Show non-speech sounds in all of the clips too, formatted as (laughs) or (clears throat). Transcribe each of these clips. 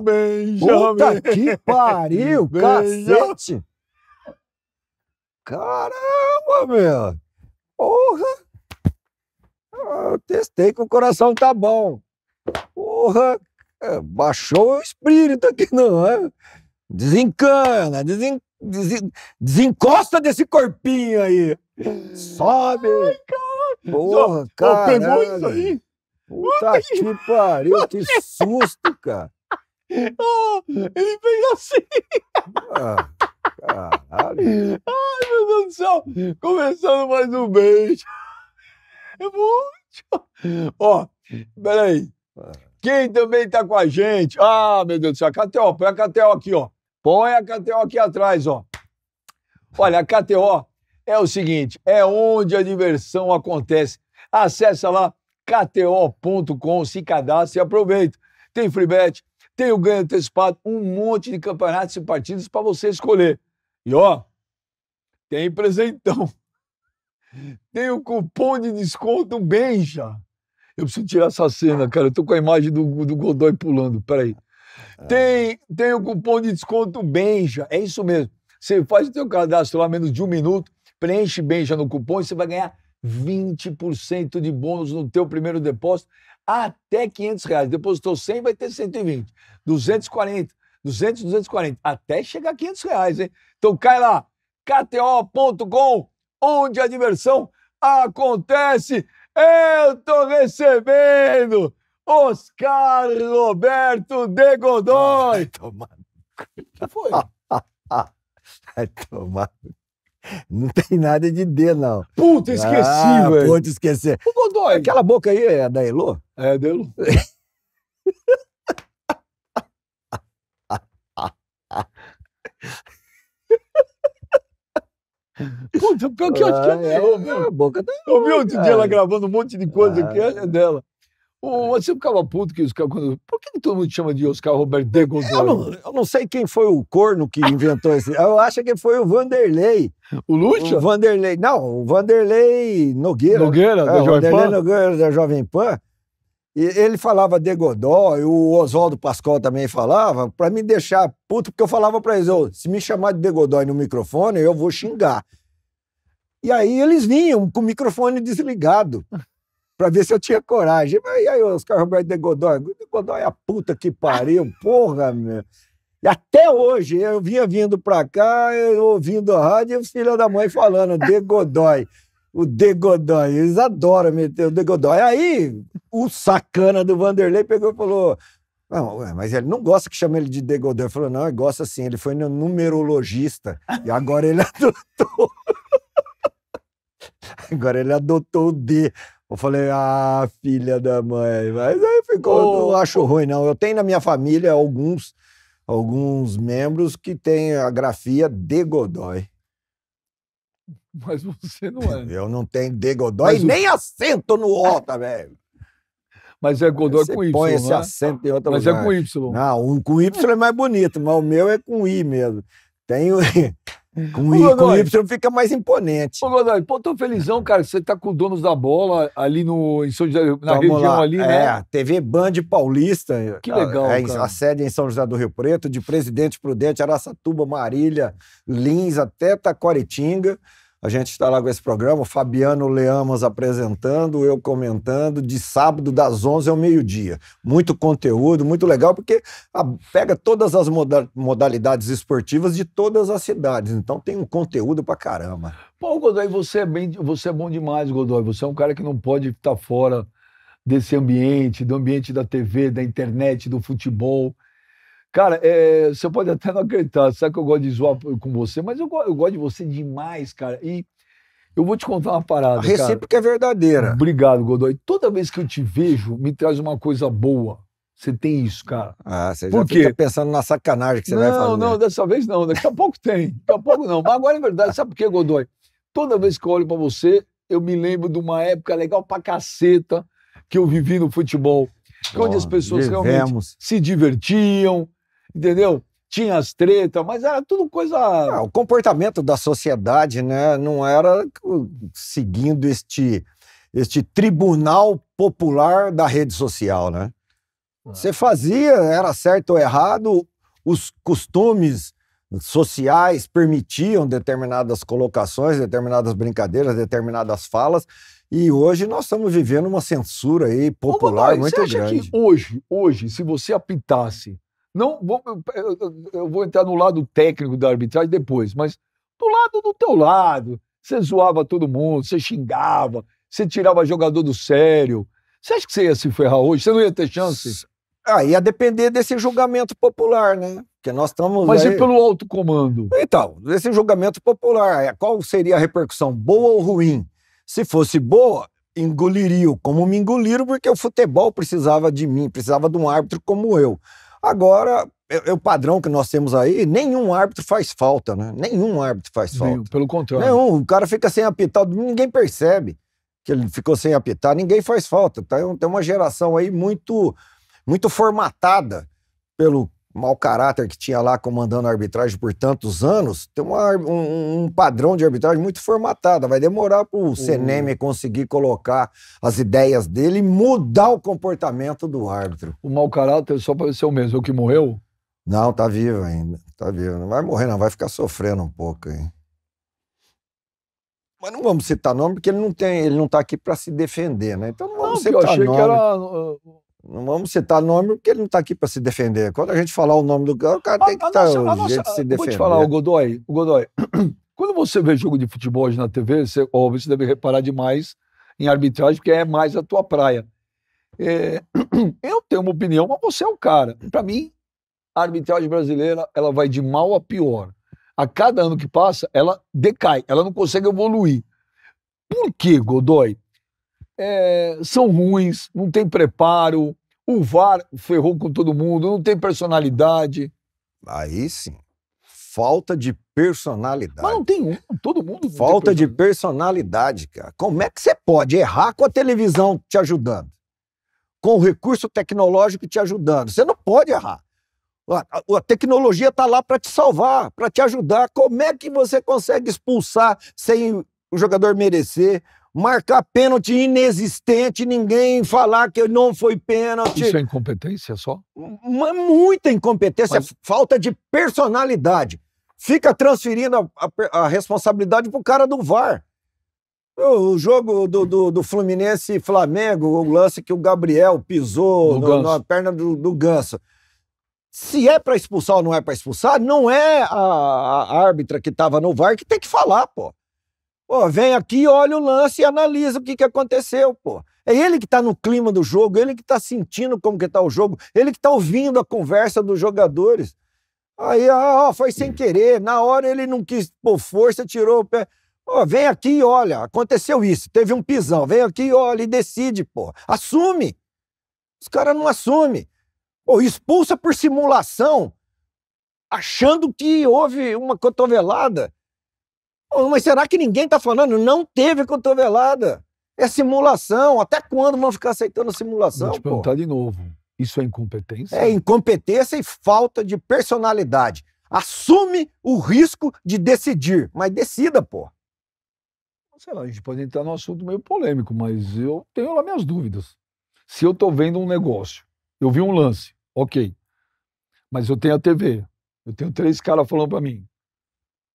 do Benjamin. Puta que pariu, cacete. Caramba, meu. Porra. Ah, eu testei que o coração tá bom. Porra. É, baixou o espírito aqui, não é? Desencana, desen, desen, desencosta desse corpinho aí. Sobe. Ai, cara. Porra, cara. Puta que pariu, que susto, cara. Oh, ele fez assim! Ah, Ai, meu Deus do céu! Começando mais um beijo! É muito! Ó, oh, peraí! Ah. Quem também tá com a gente? Ah, meu Deus do céu! KTO, põe a KTO aqui, ó! Põe a KTO aqui atrás, ó! Olha, a KTO é o seguinte: é onde a diversão acontece. Acesse lá kto.com, se cadastre e aproveita. Tem free bet, tem o ganho antecipado, um monte de campeonatos e partidas para você escolher. E ó, tem presentão. (laughs) Tem o cupom de desconto Benja. Eu preciso tirar essa cena, cara. Eu tô com a imagem do, do Godoy pulando. Peraí. É. Tem, tem o cupom de desconto Benja. É isso mesmo. Você faz o teu cadastro lá menos de um minuto, preenche Benja no cupom e você vai ganhar 20% de bônus no teu primeiro depósito até 500 reais. Depositou 100, vai ter 120. 240, 200, 240. Até chegar a 500 reais, hein? Então cai lá, kto.com, onde a diversão acontece. Eu tô recebendo Oscar Roberto de Godoy. Ah, vai O que foi? (laughs) Vai tomar. (laughs) Não tem nada de D, não. Puta, esqueci, ah, velho. Puta, esqueci. O Godoy. Aquela boca aí é da Elô? É, é da Elô. (laughs) Puta, pior que eu acho que é, ah, é dela. É, a boca da Elô. Eu vi outro dia ela gravando um monte de coisa ah, que é dela você ficava puto que os caras. Quando... Por que todo mundo chama de Oscar Roberto de Gondor? Eu não, eu não sei quem foi o corno que inventou esse. Eu acho que foi o Vanderlei. O Lúcio? O Vanderlei. Não, o Vanderlei Nogueira. Nogueira, é, da Jovem Vanderlei Pan. Nogueira da Jovem Pan. E ele falava de Godó, e o Oswaldo Pascoal também falava, para me deixar puto, porque eu falava para eles, oh, se me chamar de Degodói no microfone, eu vou xingar. E aí eles vinham com o microfone desligado para ver se eu tinha coragem. Mas e aí, Oscar Roberto de Godoy? De Godoy é a puta que pariu, (laughs) porra, meu. E até hoje, eu vinha vindo para cá, eu ouvindo a rádio e os filhos da mãe falando de Godoy. O de Godoy, eles adoram meter o de Godoy. Aí, o sacana do Vanderlei pegou e falou: não, mas ele não gosta que chame ele de de Godoy. Ele falou: não, ele gosta assim. Ele foi numerologista e agora ele (laughs) adotou. (laughs) agora ele adotou o D. Eu falei, ah, filha da mãe. Mas aí ficou, oh, não acho ruim, não. Eu tenho na minha família alguns, alguns membros que têm a grafia de Godoy. Mas você não é. Eu não tenho de Godoy Mas nem o... acento no O também. Mas é Godoy você com Y. Põe né? esse é? acento em outra Mas é lugar. é com Y. Não, um com Y é mais bonito, mas o meu é com I mesmo. Tem Uhum. Com o Y, y fica mais imponente. Ô, Godoy, pô, tô felizão, é. cara, que você tá com o dono da bola ali no, em São José, na Vamos região lá. ali, né? É, TV Band Paulista. Que legal, é, cara. A sede é em São José do Rio Preto, de Presidente Prudente, Araçatuba, Marília, Lins, até Taquaritinga. A gente está lá com esse programa, o Fabiano Leamas apresentando, eu comentando, de sábado das 11 ao meio-dia. Muito conteúdo, muito legal, porque ah, pega todas as moda modalidades esportivas de todas as cidades. Então tem um conteúdo pra caramba. Pô, Godoy, você é, bem, você é bom demais, Godoy. Você é um cara que não pode estar fora desse ambiente, do ambiente da TV, da internet, do futebol. Cara, é, você pode até não acreditar, sabe que eu gosto de zoar com você, mas eu, eu gosto de você demais, cara. E eu vou te contar uma parada. A recíproca cara. é verdadeira. Obrigado, Godoy. Toda vez que eu te vejo, me traz uma coisa boa. Você tem isso, cara. Ah, você Por já quê? fica pensando na sacanagem que você não, vai fazer. Não, não, dessa vez não. Daqui a pouco tem. Daqui a pouco não. Mas agora é verdade. Sabe por quê, Godoy? Toda vez que eu olho pra você, eu me lembro de uma época legal pra caceta que eu vivi no futebol. Bom, onde as pessoas vivemos. realmente se divertiam, entendeu? Tinha as tretas, mas era tudo coisa. Ah, o comportamento da sociedade, né? Não era seguindo este, este tribunal popular da rede social, né? Ah. Você fazia, era certo ou errado, os costumes sociais permitiam determinadas colocações, determinadas brincadeiras, determinadas falas. E hoje nós estamos vivendo uma censura aí popular Ô, muito grande. Que hoje, hoje, se você apitasse não, vou, eu vou entrar no lado técnico da arbitragem depois, mas do lado do teu lado, você zoava todo mundo, você xingava, você tirava jogador do sério. Você acha que você ia se ferrar hoje? Você não ia ter chance? Ah, ia depender desse julgamento popular, né? Que nós estamos. Mas aí... e pelo alto comando? Então, desse julgamento popular, é, qual seria a repercussão, boa ou ruim? Se fosse boa, engoliria, como me engoliram, porque o futebol precisava de mim, precisava de um árbitro como eu. Agora, é, é, o padrão que nós temos aí, nenhum árbitro faz falta, né? Nenhum árbitro faz falta. Nenhum, pelo contrário. Nenhum. O cara fica sem apitar, ninguém percebe que ele ficou sem apitar, ninguém faz falta. Tá? É tem uma geração aí muito, muito formatada pelo mau caráter que tinha lá comandando a arbitragem por tantos anos, tem uma, um, um, padrão de arbitragem muito formatado. Vai demorar para o CNM conseguir colocar as ideias dele e mudar o comportamento do árbitro. O mau caráter só para ser o mesmo, é o que morreu? Não, tá vivo ainda. Tá vivo. Não vai morrer, não. Vai ficar sofrendo um pouco aí. Mas não vamos citar nome, porque ele não tem, ele não tá aqui para se defender, né? Então não vamos não, citar eu achei nome. que era não vamos citar nome porque ele não está aqui para se defender. Quando a gente falar o nome do cara, o cara a, tem que estar tá, nossa, se defender. Vou te falar, o Godoy, o Godoy. (clears throat) Quando você vê jogo de futebol hoje na TV, você, óbvio, você deve reparar demais em arbitragem, porque é mais a tua praia. É, (clears throat) eu tenho uma opinião, mas você é o cara. Para mim, a arbitragem brasileira ela vai de mal a pior. A cada ano que passa, ela decai, ela não consegue evoluir. Por que, Godoy? é, são ruins, não tem preparo, o VAR ferrou com todo mundo, não tem personalidade. Aí sim. Falta de personalidade. Mas não tem um, todo mundo. Falta personalidade. de personalidade, cara. Como é que você pode errar com a televisão te ajudando? Com o recurso tecnológico te ajudando? Você não pode errar. A, a, a tecnologia está lá para te salvar, para te ajudar. Como é que você consegue expulsar sem o jogador merecer, marcar pênalti inexistente, ninguém falar que não foi pênalti. Isso é incompetência só? Uma, é muita incompetência, Mas... falta de personalidade. Fica transferindo a, a, a responsabilidade pro cara do VAR. O jogo do, do, do, Fluminense e Flamengo, o lance que o Gabriel pisou no, na perna do, do Ganso. Se é para expulsar ou não é para expulsar, não é a, a árbitra que estava no VAR que tem que falar, pô. Pô, vem aqui, olha o lance e analisa o que, que aconteceu, pô. É ele que está no clima do jogo, ele que está sentindo como que está o jogo, ele que está ouvindo a conversa dos jogadores. Aí, ó, foi sem querer, na hora ele não quis por força, tirou o pé. Pô, vem aqui e olha, aconteceu isso, teve um pisão, vem aqui e olha e decide, pô. Assume. Os caras não assumem. Pô, expulsa por simulação, achando que houve uma cotovelada mas será que ninguém está falando? Não teve cotovelada. É simulação. Até quando vão ficar aceitando simulação? Vou te perguntar pô? de novo. Isso é incompetência? É incompetência e falta de personalidade. Assume o risco de decidir, mas decida, pô. Sei lá, a gente pode entrar num assunto meio polêmico, mas eu tenho lá minhas dúvidas. Se eu estou vendo um negócio, eu vi um lance, ok. Mas eu tenho a TV, eu tenho três caras falando para mim,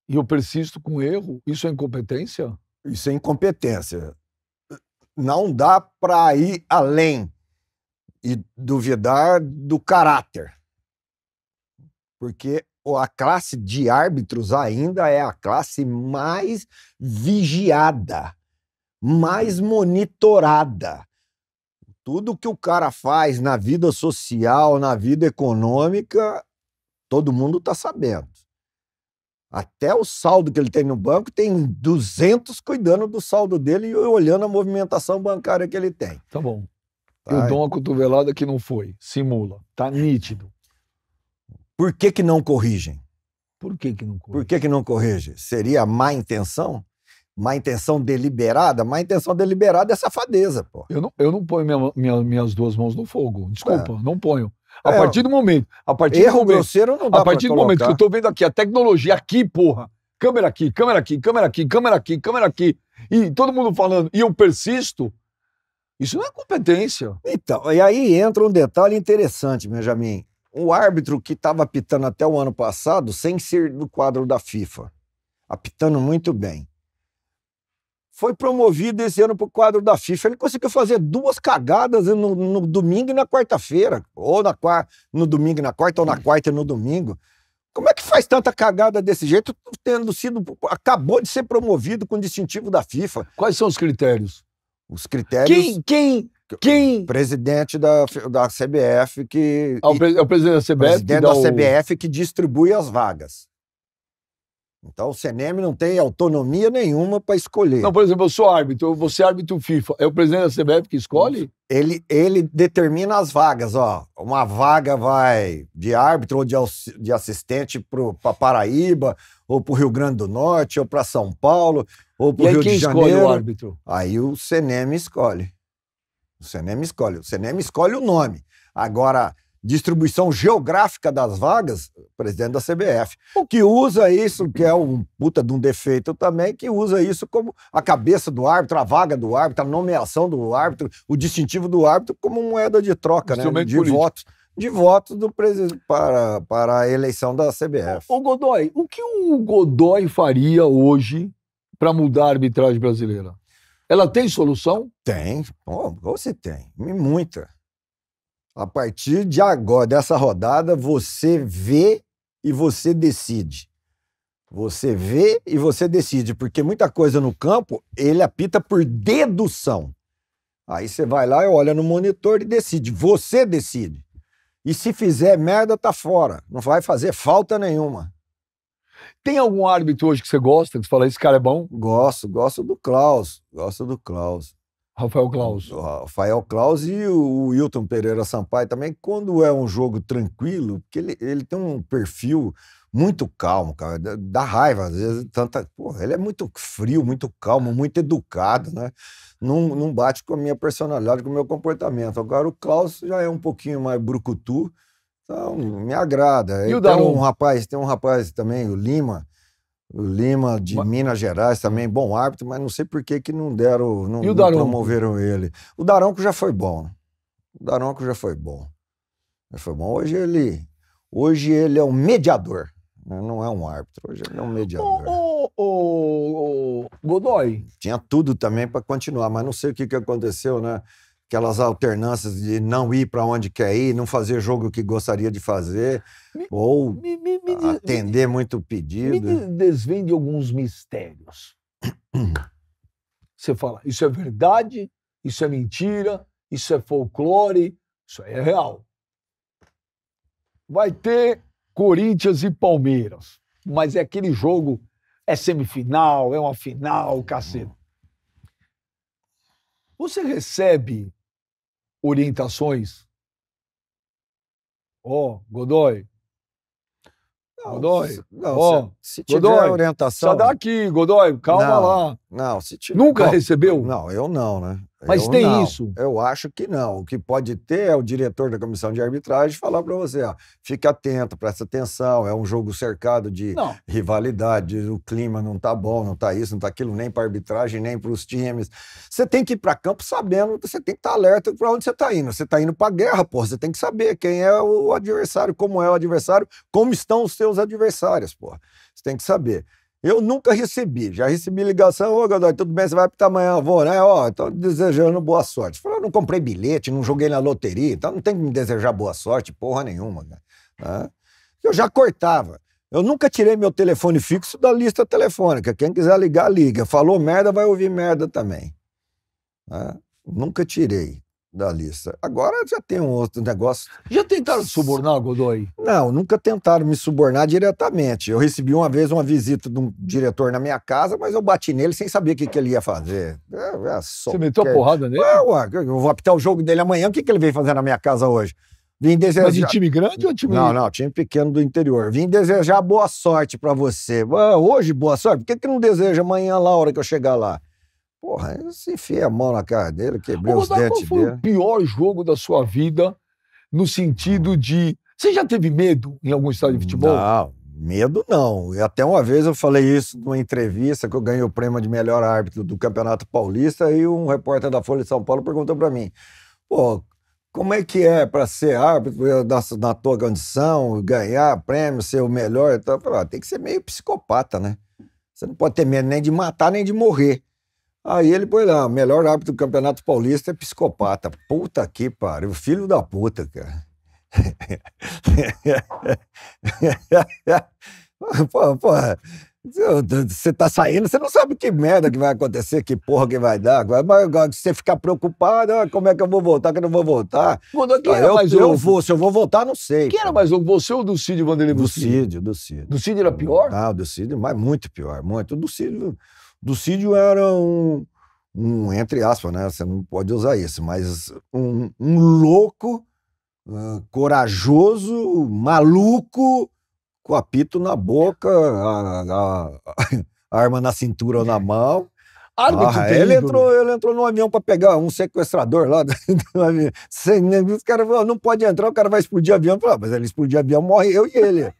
e eu persisto com erro, isso é incompetência? Isso é incompetência. Não dá para ir além e duvidar do caráter. Porque a classe de árbitros ainda é a classe mais vigiada, mais monitorada. Tudo que o cara faz na vida social, na vida econômica, todo mundo está sabendo. Até o saldo que ele tem no banco, tem 200 cuidando do saldo dele e olhando a movimentação bancária que ele tem. Tá bom. Tá? Eu dou uma cotovelada que não foi. Simula. Tá nítido. Por que, que não corrigem? Por que, que não corrigem? Por que, que não corrigem? Seria má intenção? Má intenção deliberada? Má intenção deliberada é safadeza, pô. Eu não, eu não ponho minha, minha, minhas duas mãos no fogo. Desculpa, é. não ponho. A é, partir do momento. A partir erro do momento, grosseiro não dá A partir do momento que eu tô vendo aqui, a tecnologia aqui, porra. Câmera aqui, câmera aqui, câmera aqui, câmera aqui, câmera aqui. E todo mundo falando, e eu persisto. Isso não é competência. Então, e aí entra um detalhe interessante, Benjamin. O árbitro que estava apitando até o ano passado, sem ser do quadro da FIFA, apitando muito bem foi promovido esse ano para o quadro da FIFA. Ele conseguiu fazer duas cagadas no, no domingo e na quarta-feira. Ou na, no domingo e na quarta, ou na quarta e no domingo. Como é que faz tanta cagada desse jeito, tendo sido. acabou de ser promovido com distintivo da FIFA? Quais são os critérios? Os critérios. Quem. quem... Quem? Presidente da, da CBF que. Ah, o, pre, é o presidente da CBF. Presidente da o... CBF que distribui as vagas. Então o CNM não tem autonomia nenhuma para escolher. Não, por exemplo, eu sou árbitro, você árbitro FIFA. É o presidente da CBF que escolhe? Ele, ele determina as vagas, ó. Uma vaga vai de árbitro ou de, de assistente para Paraíba, ou para o Rio Grande do Norte, ou para São Paulo, ou para o Rio de Janeiro. escolhe o árbitro? Aí o CNM escolhe. O CNM escolhe. O CNM escolhe o nome. Agora, distribuição geográfica das vagas, presidente da CBF, o que usa isso, que é um puta de um defeito também, que usa isso como a cabeça do árbitro, a vaga do árbitro, a nomeação do árbitro, o distintivo do árbitro como moeda de troca, né? De político. votos. De votos do presidente para, para a eleição da CBF. Ô, Godoy, o que o Godoy faria hoje para mudar a arbitragem brasileira? Ela tem solução? Tem. você tem. Muita. A partir de agora, dessa rodada, você vê e você decide. Você vê e você decide, porque muita coisa no campo ele apita por dedução. Aí você vai lá e olha no monitor e decide. Você decide. E se fizer merda, tá fora. Não vai fazer falta nenhuma. Tem algum árbitro hoje que você gosta, que você fala, esse cara é bom? Gosto, gosto do Klaus. Gosto do Klaus. Rafael Claus. Rafael Claus e o Wilton Pereira Sampaio também, quando é um jogo tranquilo, porque ele, ele tem um perfil muito calmo, cara. Dá raiva, às vezes, tanta. Porra, ele é muito frio, muito calmo, muito educado, né? Não, não bate com a minha personalidade, com o meu comportamento. Agora o Klaus já é um pouquinho mais brucutu, então me agrada. E o Tem um rapaz, tem um rapaz também, o Lima, Lima de mas... Minas Gerais também, hum. bom árbitro, mas não sei por que, que não deram, não, não promoveram ele. O Daronco já foi bom. O Daronco já foi bom. Já foi bom. Hoje ele, hoje ele é um mediador. Né? Não é um árbitro, hoje ele é um mediador. O, o, o Godoy. Tinha tudo também para continuar, mas não sei o que, que aconteceu, né? aquelas alternâncias de não ir para onde quer ir, não fazer jogo que gostaria de fazer, me, ou me, me, atender muito pedido. Me desvende alguns mistérios. Você fala, isso é verdade, isso é mentira, isso é folclore, isso aí é real. Vai ter Corinthians e Palmeiras, mas é aquele jogo, é semifinal, é uma final, cacete. Hum. Você recebe orientações? Ó, oh, Godoy. Não, Godoy. Não, oh, se, se Godoy, tiver orientação. Só dá aqui, Godoy, calma não. lá. Não, se tiver. Nunca Bom, recebeu? Não, eu não, né? Mas eu tem não. isso? Eu acho que não. O que pode ter é o diretor da comissão de arbitragem falar para você: ó, fica atento, presta atenção. É um jogo cercado de não. rivalidade, o clima não tá bom, não tá isso, não tá aquilo, nem para arbitragem, nem para os times. Você tem que ir para campo sabendo, você tem que estar tá alerta para onde você tá indo. Você tá indo para guerra, pô. Você tem que saber quem é o adversário, como é o adversário, como estão os seus adversários, pô. Você tem que saber. Eu nunca recebi, já recebi ligação, ô Godoy, tudo bem, você vai apitar amanhã, vou, né? Ó, tô desejando boa sorte. Falou, eu não comprei bilhete, não joguei na loteria, então não tem que me desejar boa sorte, porra nenhuma, Né? Eu já cortava. Eu nunca tirei meu telefone fixo da lista telefônica. Quem quiser ligar, liga. Falou merda, vai ouvir merda também. Né? Nunca tirei da lista. Agora já tem um outro negócio. Já tentaram subornar o Godoy? Não, nunca tentaram me subornar diretamente. Eu recebi uma vez uma visita de um diretor na minha casa, mas eu bati nele sem saber o que, que ele ia fazer. É, é só... Você meteu a porrada nele? Ué, eu vou apitar o jogo dele amanhã, o que, que ele veio fazer na minha casa hoje? Vim desejar... Mas de time grande ou time... Não, não, time pequeno do interior. Vim desejar boa sorte para você. Hoje, boa sorte? Por que, que não deseja amanhã lá, a hora que eu chegar lá? Porra, eu se enfiei a mão na cara dele, quebrei Ô, os dentes qual foi o pior jogo da sua vida no sentido de... Você já teve medo em algum estádio de futebol? Não, medo não. E até uma vez eu falei isso numa entrevista que eu ganhei o prêmio de melhor árbitro do Campeonato Paulista e um repórter da Folha de São Paulo perguntou para mim, pô, como é que é para ser árbitro da, na tua condição, ganhar prêmio, ser o melhor? Então, eu falei, ah, tem que ser meio psicopata, né? Você não pode ter medo nem de matar, nem de morrer. Aí ele pôs lá, o melhor árbitro do Campeonato Paulista é psicopata. Puta que pariu, filho da puta, cara. (laughs) pô, pô, você tá saindo, você não sabe que merda que vai acontecer, que porra que vai dar. Mas agora, se você ficar preocupado, ah, como é que eu vou voltar, que eu não vou voltar. Quando ah, quem era eu, mais eu vou, se eu vou voltar, não sei. Quem era mais louco, você ou do Cid Vanderlei Bucídio? Do Cid, do Cid. Do Cid era pior? Ah, o do Cid, mas muito pior, muito. O do Cid... Ducídio era um, um, entre aspas, né? Você não pode usar isso, mas um, um louco, uh, corajoso, maluco, com apito na boca, a, a, a arma na cintura ou na mão. (laughs) Árbitro ah, ele entrou, ele entrou no avião para pegar um sequestrador lá do avião. Sem, os caras falaram, não pode entrar, o cara vai explodir avião. falei, ah, mas ele explodir avião, morre eu e ele.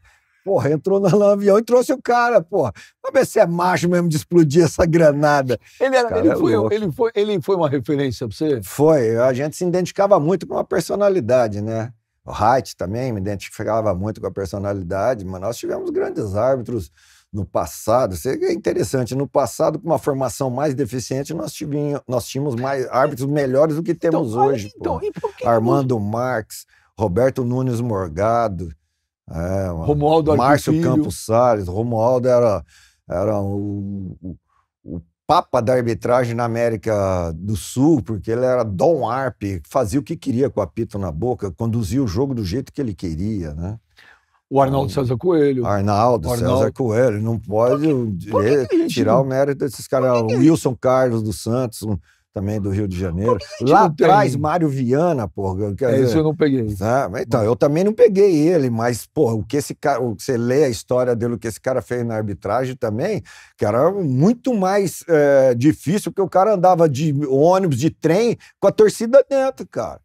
Porra, entrou no, no (laughs) avião e trouxe o cara, porra. Vamos ver se é macho mesmo de explodir essa granada. Ele, era, ele, é foi, ele, foi, ele foi uma referência pra você? Foi. A gente se identificava muito com a personalidade, né? O Height também me identificava muito com a personalidade, mas nós tivemos grandes árbitros no passado. Isso é interessante. No passado, com uma formação mais deficiente, nós, tivinho, nós tínhamos mais é, é. árbitros melhores do que então, temos então, hoje. Então, Armando Marx, Roberto Nunes Morgado. É, Romualdo Márcio Filho. Campos Salles. Romualdo era, era o, o, o, papa da arbitragem na América do Sul, porque ele era Dom Arp, fazia o que queria com o apito na boca, conduzia o jogo do jeito que ele queria, né? O Arnaldo então, César Coelho. Arnaldo, Arnaldo. César Coelho. Não pode que, eh, tirar o mérito desses caras. O Wilson Carlos dos Santos, um, também do Rio de Janeiro. Lá atrás, tem... Mário Viana, porra. Quer é, isso eu não peguei. tá Então, eu também não peguei ele, mas, porra, o que esse cara. Você lê a história dele, o que esse cara fez na arbitragem também, que era muito mais é, difícil, porque o cara andava de ônibus, de trem, com a torcida dentro, cara.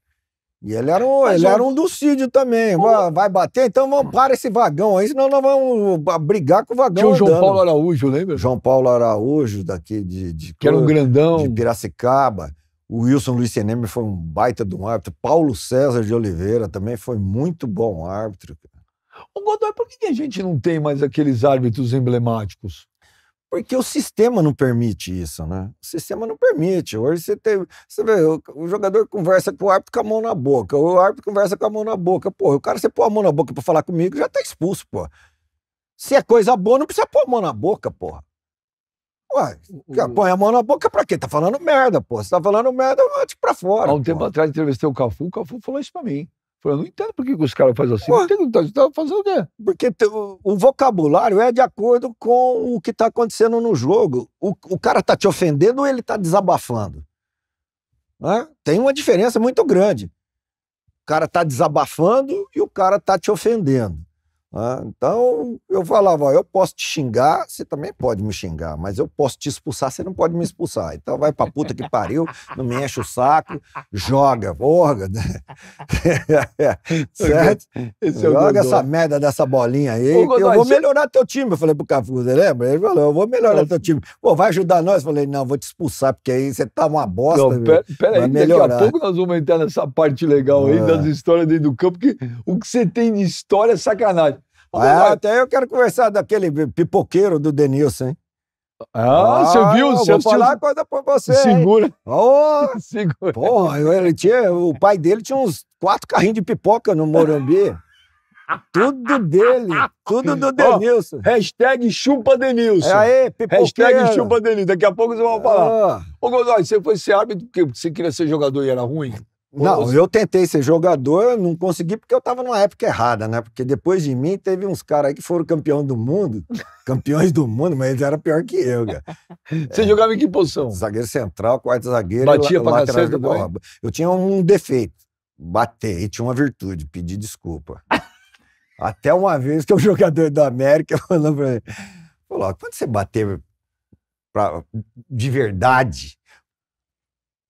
E ele era um, ele eu... era um docídio também. Vai, vai bater, então vamos para esse vagão aí, senão nós vamos ah, brigar com o vagão. Tinha o João andando. Paulo Araújo, lembra? João Paulo Araújo, daqui de. de que era um grandão. De Piracicaba. O Wilson Luiz Seneme foi um baita de um árbitro. Paulo César de Oliveira também foi muito bom árbitro. Ô Godoy, por que a gente não tem mais aqueles árbitros emblemáticos? Porque o sistema não permite isso, né? O sistema não permite. Hoje você tem. Você vê, o, jogador conversa com o árbitro com a mão na boca, o árbitro conversa com a mão na boca. Pô, o cara, você põe a mão na boca para falar comigo, já tá expulso, pô. Se é coisa boa, não precisa pôr a mão na boca, porra. Ué, põe a mão na boca pra quê? Tá falando merda, pô. Você tá falando merda, eu te pra fora. Há um tempo atrás entrevistei o Cafu, o Cafu falou isso pra mim eu não entendo por que, os caras fazem assim. Pô, não entendo, tá fazendo o quê? Porque o, o, vocabulário é de acordo com o que está acontecendo no jogo. O, o cara está te ofendendo ou ele está desabafando? Né? Tem uma diferença muito grande. O cara está desabafando e o cara está te ofendendo. Ah, então eu falava, ó, eu posso te xingar, você também pode me xingar, mas eu posso te expulsar, você não pode me expulsar. Então vai pra puta que pariu, não me enche o saco, joga, porra. Né? (laughs) certo? Esse é joga é essa merda dessa bolinha aí, Ô, Godoy, eu vou melhorar teu time. Eu falei pro Cafu, você lembra? Ele falou, eu vou melhorar teu time. Pô, vai ajudar nós? Eu falei, não, vou te expulsar, porque aí você tá uma bosta. Não, pera, pera aí, melhorar. daqui a pouco nós vamos entrar nessa parte legal aí ah. das histórias dentro do campo, porque o que você tem de história é sacanagem. Ah, até eu quero conversar daquele pipoqueiro do Denilson, hein? Ah, ah você viu? Seu vou falar coisa pra você. Segura. Oh, (laughs) Segura. Porra, ele tinha, o pai dele tinha uns quatro carrinhos de pipoca no Morumbi. Tudo dele, tudo do Denilson. Oh, hashtag chupa Denilson. É aí, pipoqueiro. Hashtag chupa Denilson. Daqui a pouco vocês vão falar. Ah. Ô, Godoy, você foi ser árbitro porque você queria ser jogador e era ruim? Não, eu tentei ser jogador, não consegui porque eu estava numa época errada, né? Porque depois de mim teve uns caras aí que foram campeão do mundo, (laughs) campeões do mundo, mas eles eram pior que eu, cara. Você é, jogava em que posição? Zagueiro central, quarto zagueiro. Batia e, pra lateral, gol. Eu tinha um defeito, bater, e tinha uma virtude, pedir desculpa. (laughs) Até uma vez que o um jogador do América (laughs) falou pra mim, falou, quando você bater pra, de verdade,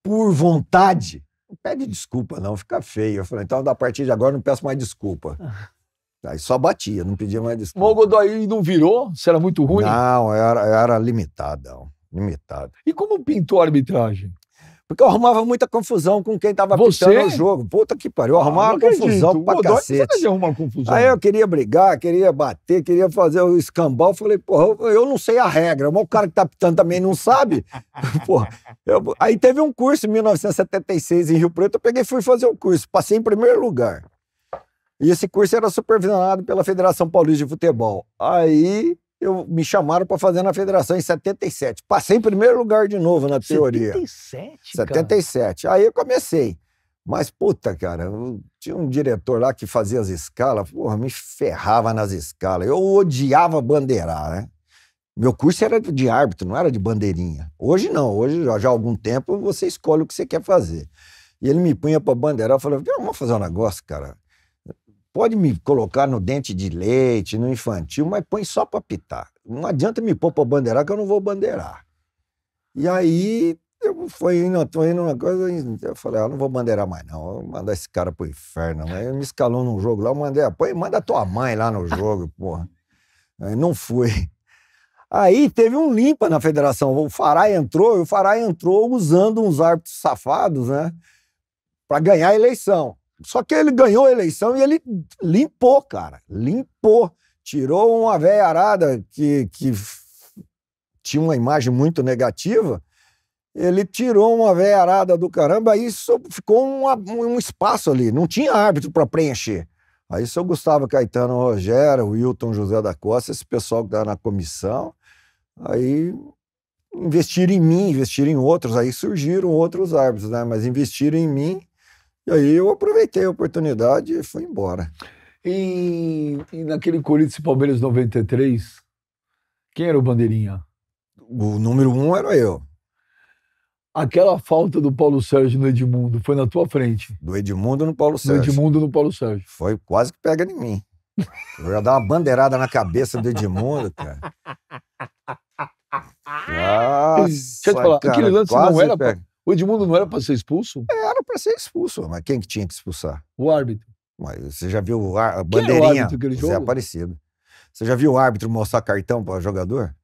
por vontade, pede desculpa, não, fica feio. Eu falei, então, a partir de agora, não peço mais desculpa. (laughs) Aí só batia, não pedia mais desculpa. Mogodaí não virou? Você era muito ruim? Não, eu era, eu era limitadão. Limitado. E como pintou a arbitragem? Porque eu arrumava muita confusão com quem estava pitando o jogo. Puta que pariu, eu ah, arrumava ah, confusão acredito. pra o cacete. Você arrumar confusão. Aí eu queria brigar, queria bater, queria fazer o escambau. Falei, porra, eu não sei a regra, mas o cara que tá pitando também não sabe. (laughs) porra, eu... Aí teve um curso em 1976 em Rio Preto, eu peguei e fui fazer o curso. Passei em primeiro lugar. E esse curso era supervisionado pela Federação Paulista de Futebol. Aí eu me chamaram para fazer na federação em 77. Passei em primeiro lugar de novo na teoria. 77? 77. Cara. Aí eu comecei. Mas, puta, cara, tinha um diretor lá que fazia as escalas, porra, me ferrava nas escalas. Eu odiava bandeirar, né? Meu curso era de árbitro, não era de bandeirinha. Hoje não, hoje já, já há algum tempo você escolhe o que você quer fazer. E ele me punha pra bandeirar, eu falava, vamos fazer um negócio, cara. Pode me colocar no dente de leite, no infantil, mas põe só para pitar. Não adianta me pôr para bandeirar que eu não vou bandeirar. E aí eu fui indo, tô indo uma coisa, eu falei, ah, não vou bandeirar mais não, vou mandar esse cara pro inferno. Aí ele me escalou num jogo lá, eu mandei, ah, põe, manda tua mãe lá no jogo, (laughs) porra. Aí não fui. Aí teve um limpa na federação, o Fará entrou, e o Fará entrou usando uns árbitros safados, né, para ganhar a eleição. Só que ele ganhou a eleição e ele limpou, cara. Limpou. Tirou uma velha arada que, que tinha uma imagem muito negativa. Ele tirou uma velha arada do caramba, e isso ficou uma, um espaço ali. Não tinha árbitro para preencher. Aí seu Gustavo Caetano Rogério, Wilton José da Costa, esse pessoal que está na comissão, aí investiram em mim, investiram em outros, aí surgiram outros árbitros, né? Mas investiram em mim e aí eu aproveitei a oportunidade e fui embora. E, e naquele Corinthians e Palmeiras 93, quem era o Bandeirinha? O número um era eu. Aquela falta do Paulo Sérgio no Edmundo foi na tua frente. Do Edmundo no Paulo Sérgio. Do Edmundo no Paulo Sérgio. Foi quase que pega em mim. Eu ia dar uma bandeirada na cabeça do Edmundo, cara. Nossa, Deixa eu te falar, cara, aquele lance não era. Pega... O Edmundo não era para ser expulso? É, era para ser expulso, mas quem que tinha que expulsar? O árbitro. Mas você já viu a, a bandeirinha? Zé Aparecido. Você já viu o árbitro mostrar cartão para jogador?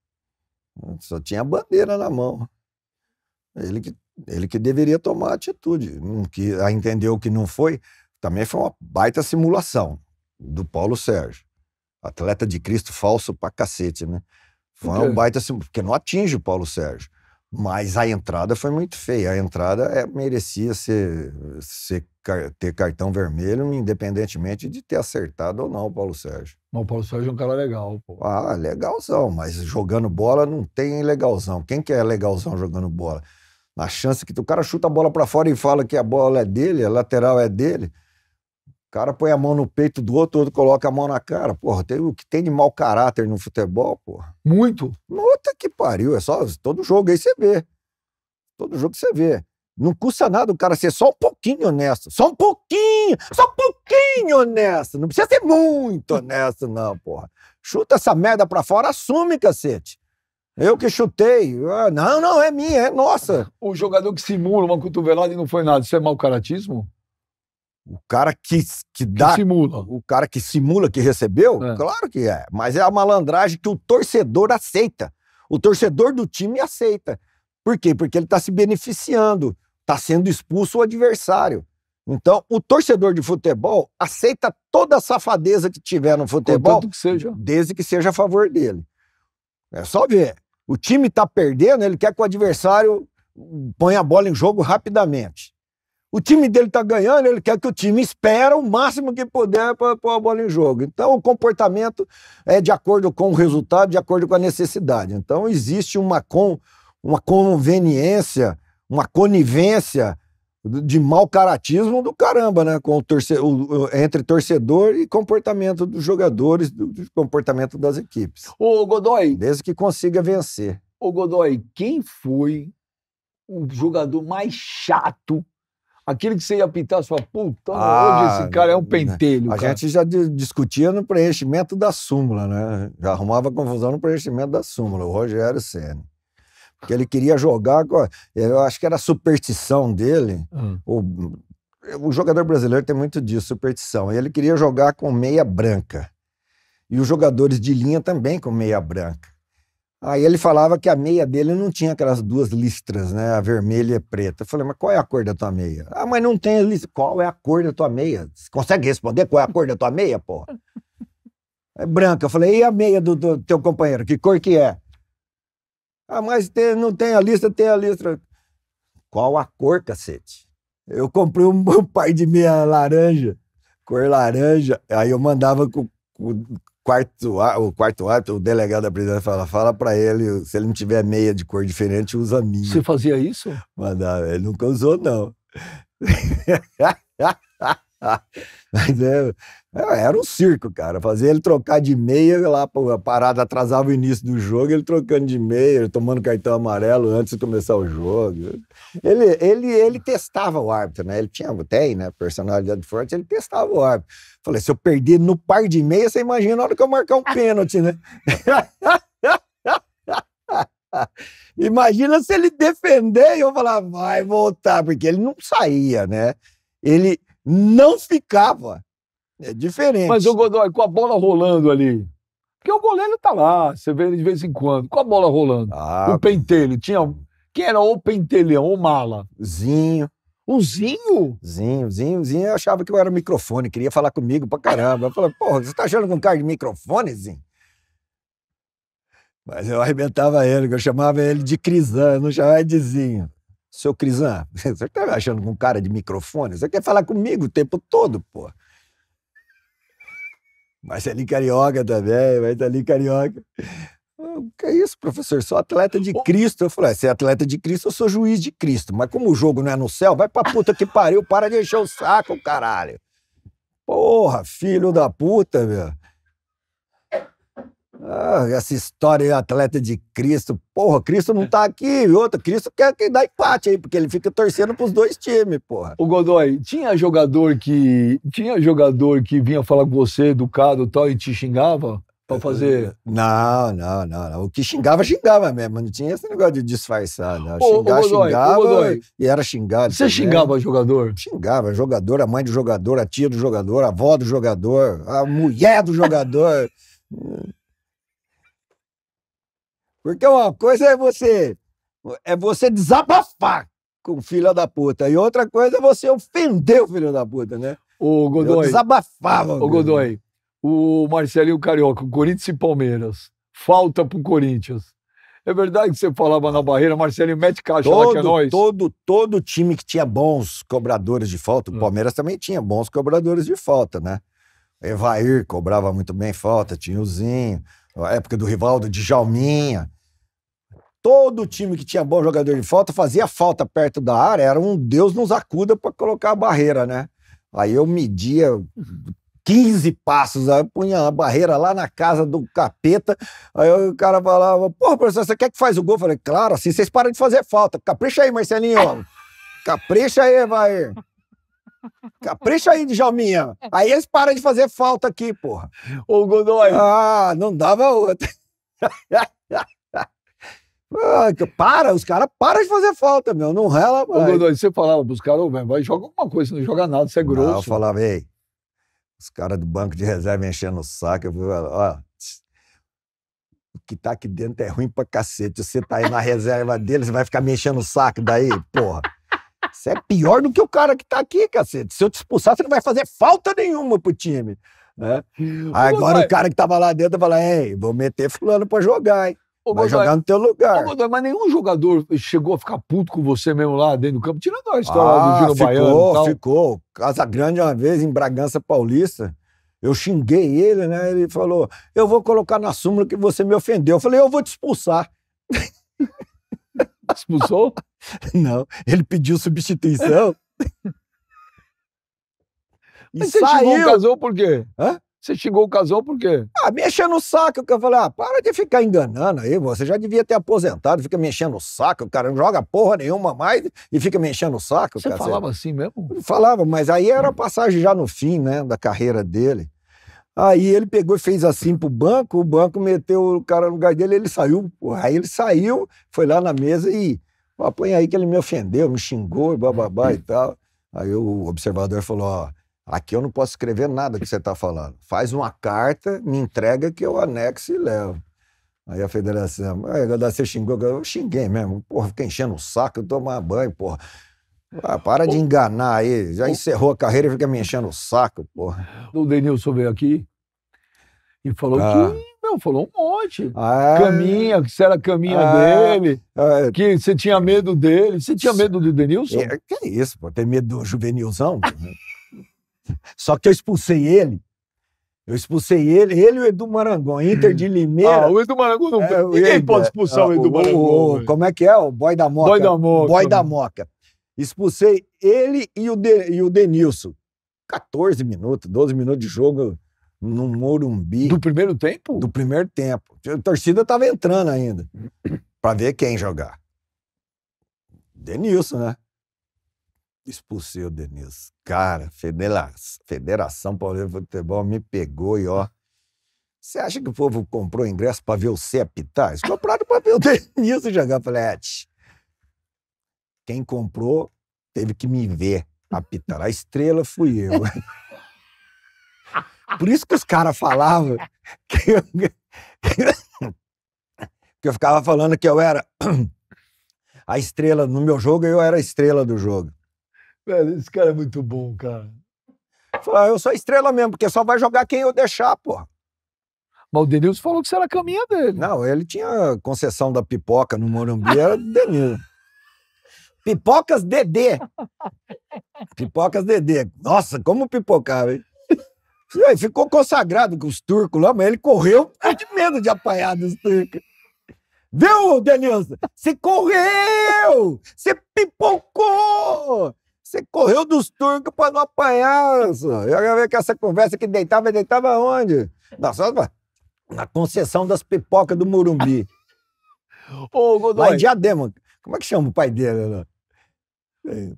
Hum, só tinha a bandeira na mão. Ele que, ele que deveria tomar atitude. Hum, que entendeu que não foi. Também foi uma baita simulação do Paulo Sérgio. Atleta de Cristo falso pra cacete, né? Foi um baita simulação. Porque não atinge o Paulo Sérgio. Mas a entrada foi muito feia. A entrada é, merecia ser, ser, ter cartão vermelho, independentemente de ter acertado ou não o Paulo Sérgio. Mas o Paulo Sérgio é um cara legal. Pô. Ah, legalzão. Mas jogando bola não tem legalzão. Quem que é legalzão jogando bola? Na chance que o cara chuta a bola para fora e fala que a bola é dele, a lateral é dele. O cara põe a mão no peito do outro, o outro coloca a mão na cara. Porra, tem, o que tem de mau caráter no futebol, porra? Muito. Puta que pariu, é só todo jogo aí você vê. Todo jogo você vê. Não custa nada o cara ser só um pouquinho honesto. Só um pouquinho, só um pouquinho honesto. Não precisa ser muito honesto, não, porra. Chuta essa merda pra fora, assume, cacete. Eu que chutei. Ah, não, não, é minha, é nossa. O jogador que simula uma cotovelada e não foi nada, isso é mau caratismo? O cara que, que dá. Que simula. O cara que simula que recebeu? É. Claro que é. Mas é a malandragem que o torcedor aceita. O torcedor do time aceita. Por quê? Porque ele está se beneficiando, está sendo expulso o adversário. Então, o torcedor de futebol aceita toda a safadeza que tiver no futebol, que seja. desde que seja a favor dele. É só ver. O time está perdendo, ele quer que o adversário hum, ponha a bola em jogo rapidamente. O time dele está ganhando, ele quer que o time espera o máximo que puder para pôr a bola em jogo. Então, o comportamento é de acordo com o resultado, de acordo com a necessidade. Então, existe uma, con, uma conveniência, uma conivência de mau caratismo do caramba, né? Com o torce, o, entre torcedor e comportamento dos jogadores, do, do comportamento das equipes. O Godoy. Desde que consiga vencer. O Godoy, quem foi o jogador mais chato Aquele que você ia pintar sua puta, ah, hoje esse cara é um né? pentelho. A cara. gente já discutia no preenchimento da súmula, né? Já arrumava confusão no preenchimento da súmula, o Rogério Senna. Porque ele queria jogar. Eu acho que era a superstição dele. Hum. O, o jogador brasileiro tem muito disso, superstição. E ele queria jogar com meia branca. E os jogadores de linha também com meia branca. Aí ele falava que a meia dele não tinha aquelas duas listras, né? A vermelha e a preta. Eu falei, mas qual é a cor da tua meia? Ah, mas não tem listra. Qual é a cor da tua meia? Você consegue responder qual é a cor da tua meia, porra? É branca. Eu falei, e a meia do, do teu companheiro? Que cor que é? Ah, mas tem, não tem a lista, tem a lista. Qual a cor, cacete? Eu comprei um, (laughs) um par de meia laranja, cor laranja. Aí eu mandava com, com quarto, o quarto árbitro, o delegado da prisão fala, fala para ele, se ele não tiver meia de cor diferente, usa a minha. Você fazia isso? Mandava, ele nunca usou, não. (laughs) Mas é, era um circo, cara. Fazia ele trocar de meia lá, a parada atrasava o início do jogo, ele trocando de meia, tomando cartão amarelo antes de começar o jogo. Ele, ele, ele testava o árbitro, né? Ele tinha, tem, né? Personalidade forte, ele testava o árbitro. Falei, se eu perder no par de meia, você imagina na hora que eu marcar um (laughs) pênalti, né? (laughs) imagina se ele defender e eu falar, vai voltar, porque ele não saía, né? Ele não ficava é diferente. Mas o Godoy, com a bola rolando ali. Porque o goleiro tá lá, você vê ele de vez em quando, com a bola rolando. Ah, o pentelho, tinha. Quem era ou pentelhão ou mala? Zinho. O Zinho? Zinho, Zinho, Zinho. Eu achava que eu era microfone, queria falar comigo pra caramba. Eu falei, porra, você tá achando com um cara de microfone, Zinho? Mas eu arrebentava ele, que eu chamava ele de Crisan, eu não chamava de Zinho. Seu Crisan, (laughs) você tá me achando com um cara de microfone? Você quer falar comigo o tempo todo, pô. Marcelinho é Carioca também, Marcelinho é Carioca. O que é isso, professor? Sou atleta de Cristo. Eu falei, ah, você é atleta de Cristo, eu sou juiz de Cristo. Mas como o jogo não é no céu, vai pra puta que pariu, para de encher o saco, caralho. Porra, filho da puta, meu. Ah, essa história de atleta de Cristo. Porra, Cristo não tá aqui. E outra, Cristo quer que dá empate aí, porque ele fica torcendo pros dois times, porra. O Godoy, tinha jogador que. Tinha jogador que vinha falar com você, educado e tal, e te xingava? Pra fazer. Não, não, não, não, O que xingava, xingava mesmo. Não tinha esse negócio de disfarçar, não. xingar, Godoy, xingava e era xingado. Você também. xingava jogador? Xingava, jogador, a mãe do jogador, a tia do jogador, a avó do jogador, a mulher do jogador. Porque uma coisa é você é você desabafar com o filho da puta, e outra coisa é você ofender o filho da puta, né? O Godoy. Eu desabafava. O Godoy. O Marcelinho Carioca, Corinthians e Palmeiras. Falta pro Corinthians. É verdade que você falava na barreira, Marcelinho, mete caixa todo, lá que é nós. Todo, todo time que tinha bons cobradores de falta, o ah. Palmeiras também tinha bons cobradores de falta, né? Evair cobrava muito bem falta, tinha o Zinho, a época do Rivaldo, Djalminha. Todo time que tinha bom jogador de falta fazia falta perto da área, era um Deus nos acuda para colocar a barreira, né? Aí eu media 15 passos, aí eu punha a barreira lá na casa do capeta, aí o cara falava, porra, professor, você quer que faz o gol? Eu falei, claro, assim vocês param de fazer falta. Capricha aí, Marcelinho. Capricha aí, vai. Capricha aí, Djalminha. Aí eles param de fazer falta aqui, porra. Ô, Godoy. Ah, não dava outra. (laughs) Ah, para, os caras param de fazer falta, meu. Não rela. Ô, Godoy, você falava pros caras, oh, vai, joga alguma coisa, não joga nada, você é grosso. Não, eu falava, ei, os caras do banco de reserva enchendo o saco. Eu falei, ó, o que tá aqui dentro é ruim pra cacete. Você tá aí na reserva dele, você vai ficar me enchendo o saco daí, porra. Você é pior do que o cara que tá aqui, cacete. Se eu te expulsar, você não vai fazer falta nenhuma pro time. Né? Agora o cara que tava lá dentro fala, falar, ei, vou meter fulano pra jogar, hein? Ô, vai Godoy, jogar no teu lugar. Ô, Godoy, mas nenhum jogador chegou a ficar puto com você mesmo lá dentro do campo, tirando a história ah, do Gino ficou, Baiano. Ficou, ficou. Casa Grande, uma vez, em Bragança Paulista, eu xinguei ele, né? Ele falou: Eu vou colocar na súmula que você me ofendeu. Eu falei: Eu vou te expulsar. (laughs) Expulsou? (laughs) Não, ele pediu substituição. (laughs) e Mas você saiu. casou por quê? Hã? Você xingou o casal por quê? Ah, me enchendo o saco. Eu falei, ah, para de ficar enganando aí, você já devia ter aposentado, fica me enchendo o saco, o cara não joga porra nenhuma mais e fica me enchendo o saco. Você cara. falava assim mesmo? Falava, mas aí era a hum. passagem já no fim, né, da carreira dele. Aí ele pegou e fez assim pro banco, o banco meteu o cara no lugar dele, ele saiu, porra. aí ele saiu, foi lá na mesa e, põe aí que ele me ofendeu, me xingou, bababá e tal. Aí o observador falou, ó, Aqui eu não posso escrever nada que você está falando. Faz uma carta, me entrega que eu anexo e levo. Aí a federação, ah, você xingou, eu xinguei mesmo. Porra, fiquei enchendo o saco, eu tomar banho, porra. Ah, para de enganar aí. Já encerrou a carreira e fica me enchendo o saco, porra. O Denilson veio aqui e falou ah. que. Não, falou um monte. Ah. Caminha, que você era caminha ah. dele, ah, é. que você tinha medo dele. Você tinha medo do Denilson? É, que é isso, pô? Ter medo do juvenilzão? (laughs) Só que eu expulsei ele. Eu expulsei ele, ele e o Edu Marangon, Inter de Limeira. Ah, o Edu Marangon não. É, ninguém Edu, pode expulsar é, o ah, Edu Marangon. O, o, como é que é? O boy da moca. Boy da moca. Boy da moca. Expulsei ele e o, de, e o Denilson. 14 minutos, 12 minutos de jogo no Morumbi. Do primeiro tempo? Do primeiro tempo. A torcida tava entrando ainda. para ver quem jogar. Denilson, né? Expulsei o Denis. Cara, federação, federação Paulista de Futebol me pegou e ó. Você acha que o povo comprou ingresso para ver o Cepitar? Eles compraram para ver o (laughs) Denilson jogar. Eu falei, é, quem comprou teve que me ver apitar. A estrela fui eu. (laughs) Por isso que os caras falavam que eu, (laughs) que eu ficava falando que eu era (clears throat) a estrela no meu jogo e eu era a estrela do jogo. Velho, esse cara é muito bom, cara. Fala, ah, eu sou estrela mesmo, porque só vai jogar quem eu deixar, pô. Mas o Denilson falou que você era a caminha dele. Não, ele tinha concessão da pipoca no Morumbi, era Denilson. Pipocas Dedê. Pipocas Dedê. Nossa, como pipocava, hein? aí, ficou consagrado com os turcos lá, mas ele correu é de medo de apanhar dos turcos. Viu, Denilson? Você correu! Você pipocou! Você correu dos turcos para não apanhar. Senhor. Eu ia ver que essa conversa que deitava, deitava onde? Na, na concessão das pipocas do Murumbi. (laughs) Ô, Godoy. Lá em Diadema. Como é que chama o pai dele? Né?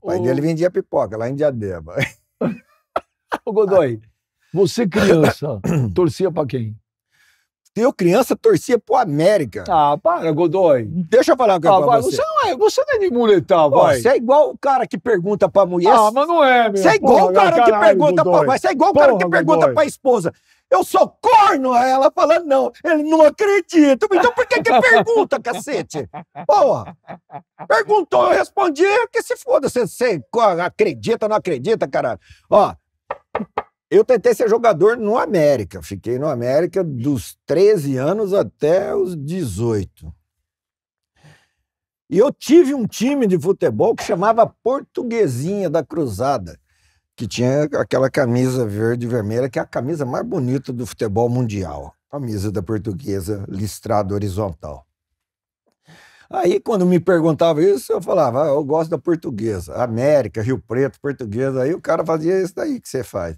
O pai Ô... dele vendia pipoca lá em Diadema. (laughs) Ô, Godoy, você (coughs) criança, (coughs) torcia para quem? Eu, criança, torcia pro América. Ah, para, Godoy. Deixa eu falar com ah, pra você. Você não, é, você não é de muletar, vai. Você é igual o cara que pergunta pra mulher. Ah, mas não é, meu. Você é igual Porra, o cara caralho, que pergunta Godoy. pra... Mas você é igual o cara que pergunta Godoy. pra esposa. Eu sou corno! Ela fala, não, ele não acredita. Então por que que pergunta, cacete? Porra! Perguntou, eu respondi, é que se foda, você, você acredita, não acredita, caralho. Ó, eu tentei ser jogador no América. Fiquei no América dos 13 anos até os 18. E eu tive um time de futebol que chamava Portuguesinha da Cruzada, que tinha aquela camisa verde e vermelha, que é a camisa mais bonita do futebol mundial. Camisa da portuguesa listrada horizontal. Aí, quando me perguntava isso, eu falava, ah, eu gosto da portuguesa, América, Rio Preto, portuguesa. Aí o cara fazia isso daí que você faz.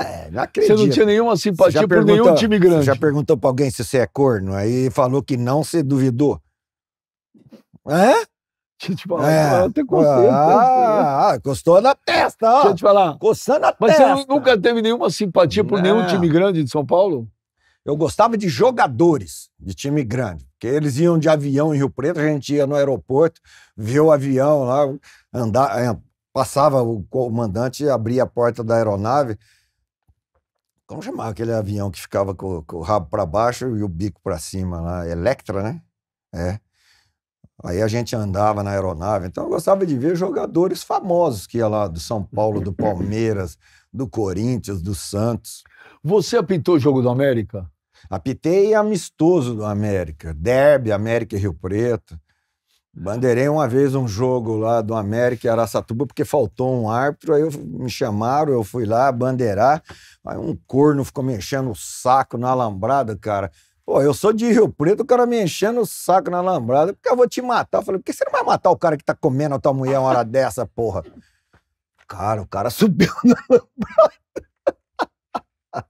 É, não acredito. Você não tinha nenhuma simpatia por nenhum time grande. Você já perguntou pra alguém se você é corno? Aí falou que não, você duvidou. Hã? É? Deixa eu te falar, é. até cocei ah, gostou né? ah, na testa, ó. Deixa eu te falar. Coçando a Mas testa. Mas você nunca teve nenhuma simpatia por não. nenhum time grande de São Paulo? Eu gostava de jogadores de time grande, porque eles iam de avião em Rio Preto, a gente ia no aeroporto, via o avião lá, andar, eh, passava o comandante, abria a porta da aeronave, como chamava aquele avião que ficava com, com o rabo para baixo e o bico para cima lá? Electra, né? É. Aí a gente andava na aeronave. Então eu gostava de ver jogadores famosos que ia lá do São Paulo, do Palmeiras, do Corinthians, do Santos. Você apitou o jogo do América? Apitei amistoso do América. Derby, América e Rio Preto. Bandeirei uma vez um jogo lá do América e Araçatuba, porque faltou um árbitro, aí eu, me chamaram, eu fui lá bandeirar, aí um corno ficou me enchendo o saco na alambrada, cara. Pô, eu sou de Rio Preto, o cara me enchendo o saco na alambrada, porque eu vou te matar. Eu falei, por que você não vai matar o cara que tá comendo a tua mulher uma hora (laughs) dessa, porra? Cara, o cara subiu na alambrada. (laughs)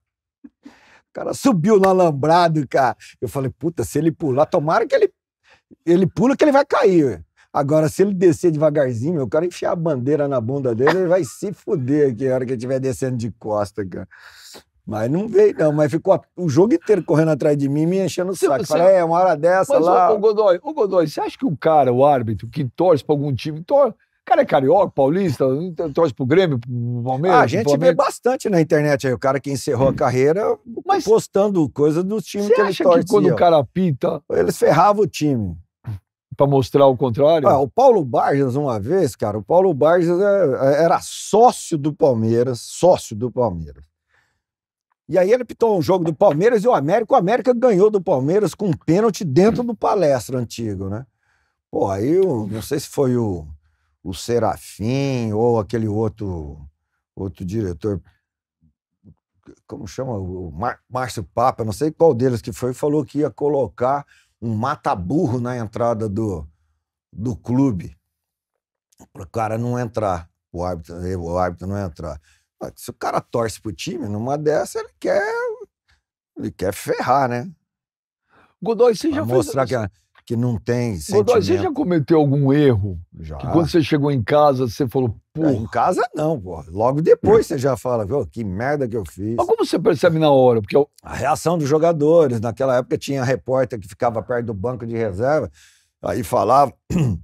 O cara subiu no alambrado, cara. Eu falei, puta, se ele pular, tomara que ele ele pula que ele vai cair. Agora, se ele descer devagarzinho, eu quero enfiar a bandeira na bunda dele, ele vai se fuder aqui a hora que ele estiver descendo de costa, cara. Mas não veio, não. Mas ficou o jogo inteiro correndo atrás de mim, me enchendo o saco. Falei, é, uma hora dessa mas, lá. Ô, Godoy, ô, Godoy, você acha que o cara, o árbitro, que torce pra algum time, torce, cara é carioca, paulista, então torce pro Grêmio, pro Palmeiras. Ah, a gente Palmeiras. vê bastante na internet aí, o cara que encerrou a hum. carreira Mas postando coisa do time que ele acha torcia. Que quando o cara pinta. Eles ferravam o time. Pra mostrar o contrário? Ah, o Paulo Barjas, uma vez, cara, o Paulo Barjas é, é, era sócio do Palmeiras, sócio do Palmeiras. E aí ele pitou um jogo do Palmeiras e o América, o América ganhou do Palmeiras com um pênalti dentro do palestra antigo, né? Pô, aí eu não sei se foi o o Serafim ou aquele outro outro diretor como chama o Mar Márcio Papa, não sei qual deles que foi, falou que ia colocar um mataburro na entrada do, do clube para o cara não entrar, o árbitro, o árbitro não entrar. Se o cara torce pro time, numa dessa ele quer ele quer ferrar, né? Godoy, você pra já mostrar fez... que é que não tem sentimento. Você já cometeu algum erro? Já. Que quando você chegou em casa, você falou, pô. Em casa não, pô. Logo depois você já fala, viu? que merda que eu fiz. Mas como você percebe na hora? Porque eu... A reação dos jogadores. Naquela época tinha repórter que ficava perto do banco de reserva, aí falava (clears throat)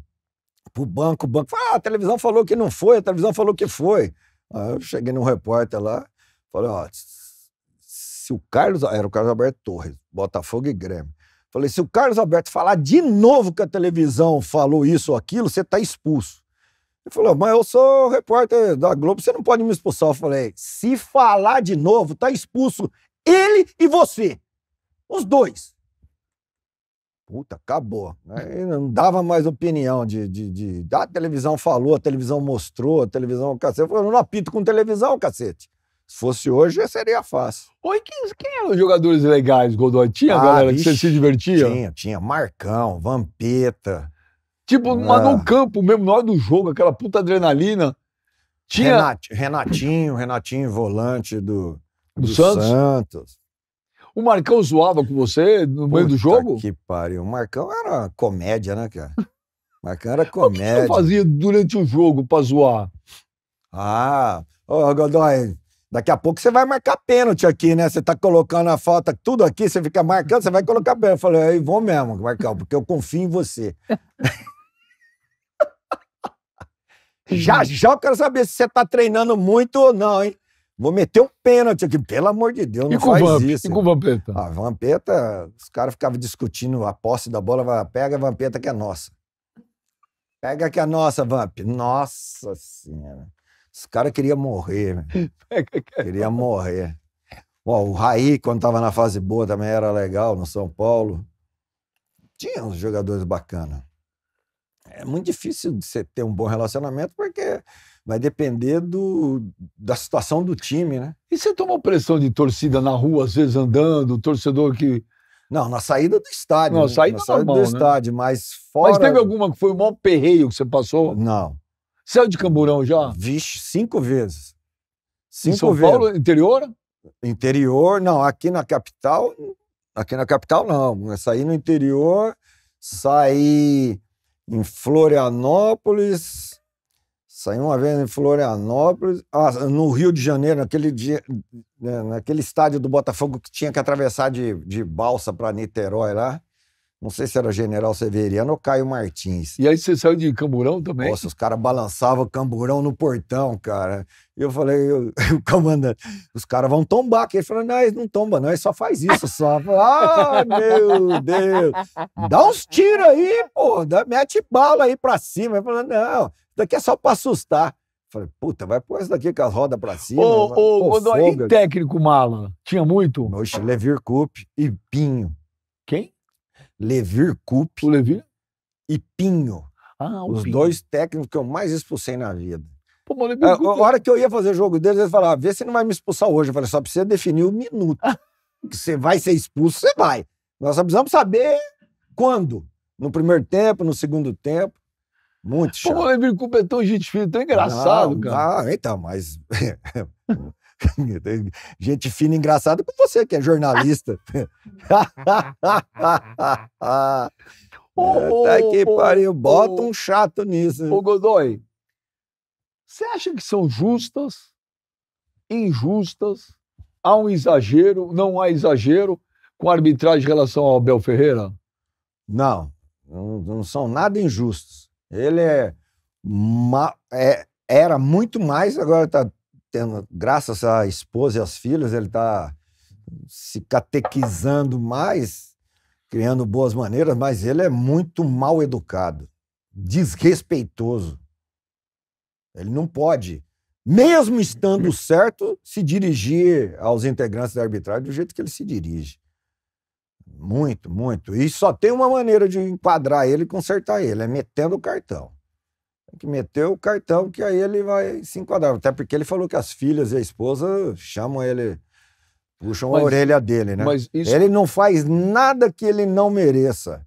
pro banco, o banco ah, a televisão falou que não foi, a televisão falou que foi. Aí eu cheguei num repórter lá, falei, ó, se o Carlos, era o Carlos Alberto Torres, Botafogo e Grêmio. Falei, se o Carlos Alberto falar de novo que a televisão falou isso ou aquilo, você está expulso. Ele falou, mas eu sou repórter da Globo, você não pode me expulsar. Eu falei, se falar de novo, tá expulso ele e você. Os dois. Puta, acabou. Aí não dava mais opinião de, de, de... Ah, a televisão falou, a televisão mostrou, a televisão... Cacete. Eu falei, eu não apito com televisão, cacete. Se fosse hoje, seria fácil. Oi, quem, quem eram os jogadores legais, Godoy? Tinha, ah, galera, que você se divertia? Tinha, tinha. Marcão, Vampeta. Tipo, ah. mas no campo mesmo, na hora do jogo, aquela puta adrenalina. Tinha... Renat, Renatinho, Renatinho, volante do, do, do Santos. Santos. O Marcão zoava com você no Puta meio do jogo? Que pariu. O Marcão era comédia, né, cara? O Marcão era comédia. (laughs) o que você fazia durante o jogo pra zoar? Ah, ô Godoy, Daqui a pouco você vai marcar pênalti aqui, né? Você tá colocando a falta, tudo aqui, você fica marcando, você vai colocar pênalti. Eu falei, aí vou mesmo, Marcão, porque eu confio em você. (laughs) já, já eu quero saber se você tá treinando muito ou não, hein? Vou meter um pênalti aqui, pelo amor de Deus, não e com faz Vamp, isso. E com o Vampeta? Ah, Vampeta, os caras ficavam discutindo a posse da bola, pega a Vampeta que é nossa. Pega que é nossa, Vamp. Nossa Senhora. Esse cara queria morrer, queria morrer. Bom, o Raí, quando estava na fase boa, também era legal no São Paulo. Tinha uns jogadores bacanas. É muito difícil você ter um bom relacionamento, porque vai depender do, da situação do time, né? E você tomou pressão de torcida na rua, às vezes andando, torcedor que. Não, na saída do estádio. Não, né? saída, na saída normal, do né? estádio, mas fora. Mas teve alguma que foi o maior perreio que você passou? Não. Saiu de Camburão já? Vixe, cinco vezes. Cinco em São vezes. Paulo, interior? Interior, não. Aqui na capital, aqui na capital não. Eu saí no interior, saí em Florianópolis, saí uma vez em Florianópolis, ah, no Rio de Janeiro, naquele dia, né, naquele estádio do Botafogo que tinha que atravessar de, de balsa para Niterói lá. Não sei se era General Severiano ou Caio Martins. E aí você saiu de camburão também? Nossa, os caras balançavam camburão no portão, cara. E eu falei, (laughs) o comandante, os caras vão tombar Ele falou, não, eles não tombam, não, eles só faz isso só. ah, (laughs) meu Deus! Dá uns tiros aí, pô, mete bala aí pra cima. Ele falou, não, isso daqui é só pra assustar. Falei, puta, vai pôr isso daqui com as rodas pra cima. Ô, ô, Godoy, e técnico mala? Tinha muito? Oxe, Levir Coupe e Pinho. Quem? Levir Cup o Levir? e Pinho. Ah, os Pinho. dois técnicos que eu mais expulsei na vida. Pô, mas Levir Cup... É a, hora que eu ia fazer jogo deles, eles falavam, ah, vê se não vai me expulsar hoje. Eu falei, só precisa definir o um minuto. (laughs) você vai ser expulso, você vai. Nós só precisamos saber quando. No primeiro tempo, no segundo tempo. Muito chato. Pô, o Levir Cup é tão gente fina, tão engraçado, não, cara. Ah, então, mas... (laughs) (laughs) (laughs) Gente fina e engraçada com você que é jornalista. oh, (laughs) que pariu, bota um chato nisso. Ô Godoy, você acha que são justas, injustas, há um exagero, não há exagero com a arbitragem em relação ao Abel Ferreira? Não, não, são nada injustos. Ele é, é, era muito mais, agora está tendo, graças à esposa e às filhas, ele está se catequizando mais, criando boas maneiras, mas ele é muito mal educado, desrespeitoso. Ele não pode, mesmo estando hum. certo, se dirigir aos integrantes da arbitragem do jeito que ele se dirige. Muito, muito. E só tem uma maneira de enquadrar ele e consertar ele, é metendo o cartão que meter o cartão, que aí ele vai se enquadrar. Até porque ele falou que as filhas e a esposa chamam ele, puxam mas, a orelha dele, né? Isso... Ele não faz nada que ele não mereça.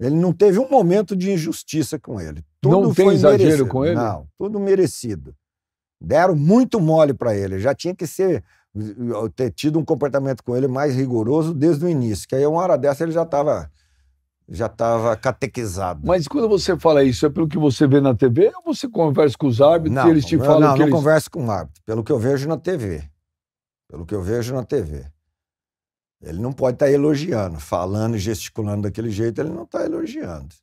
Ele não teve um momento de injustiça com ele. Tudo não tem exagero merecido. com ele? Não, tudo merecido. Deram muito mole para ele. Já tinha que ser eh, ter tido um comportamento com ele mais rigoroso desde o início. Que aí uma hora dessa ele já estava já estava catequizado. Mas quando você fala isso, é pelo que você vê na TV ou você conversa com os árbitros não, e eles te falam não, que Não, eles... não converso com o árbitro, pelo que eu vejo na TV. Pelo que eu vejo na TV. Ele não pode estar tá elogiando, falando e gesticulando daquele jeito, ele não está elogiando.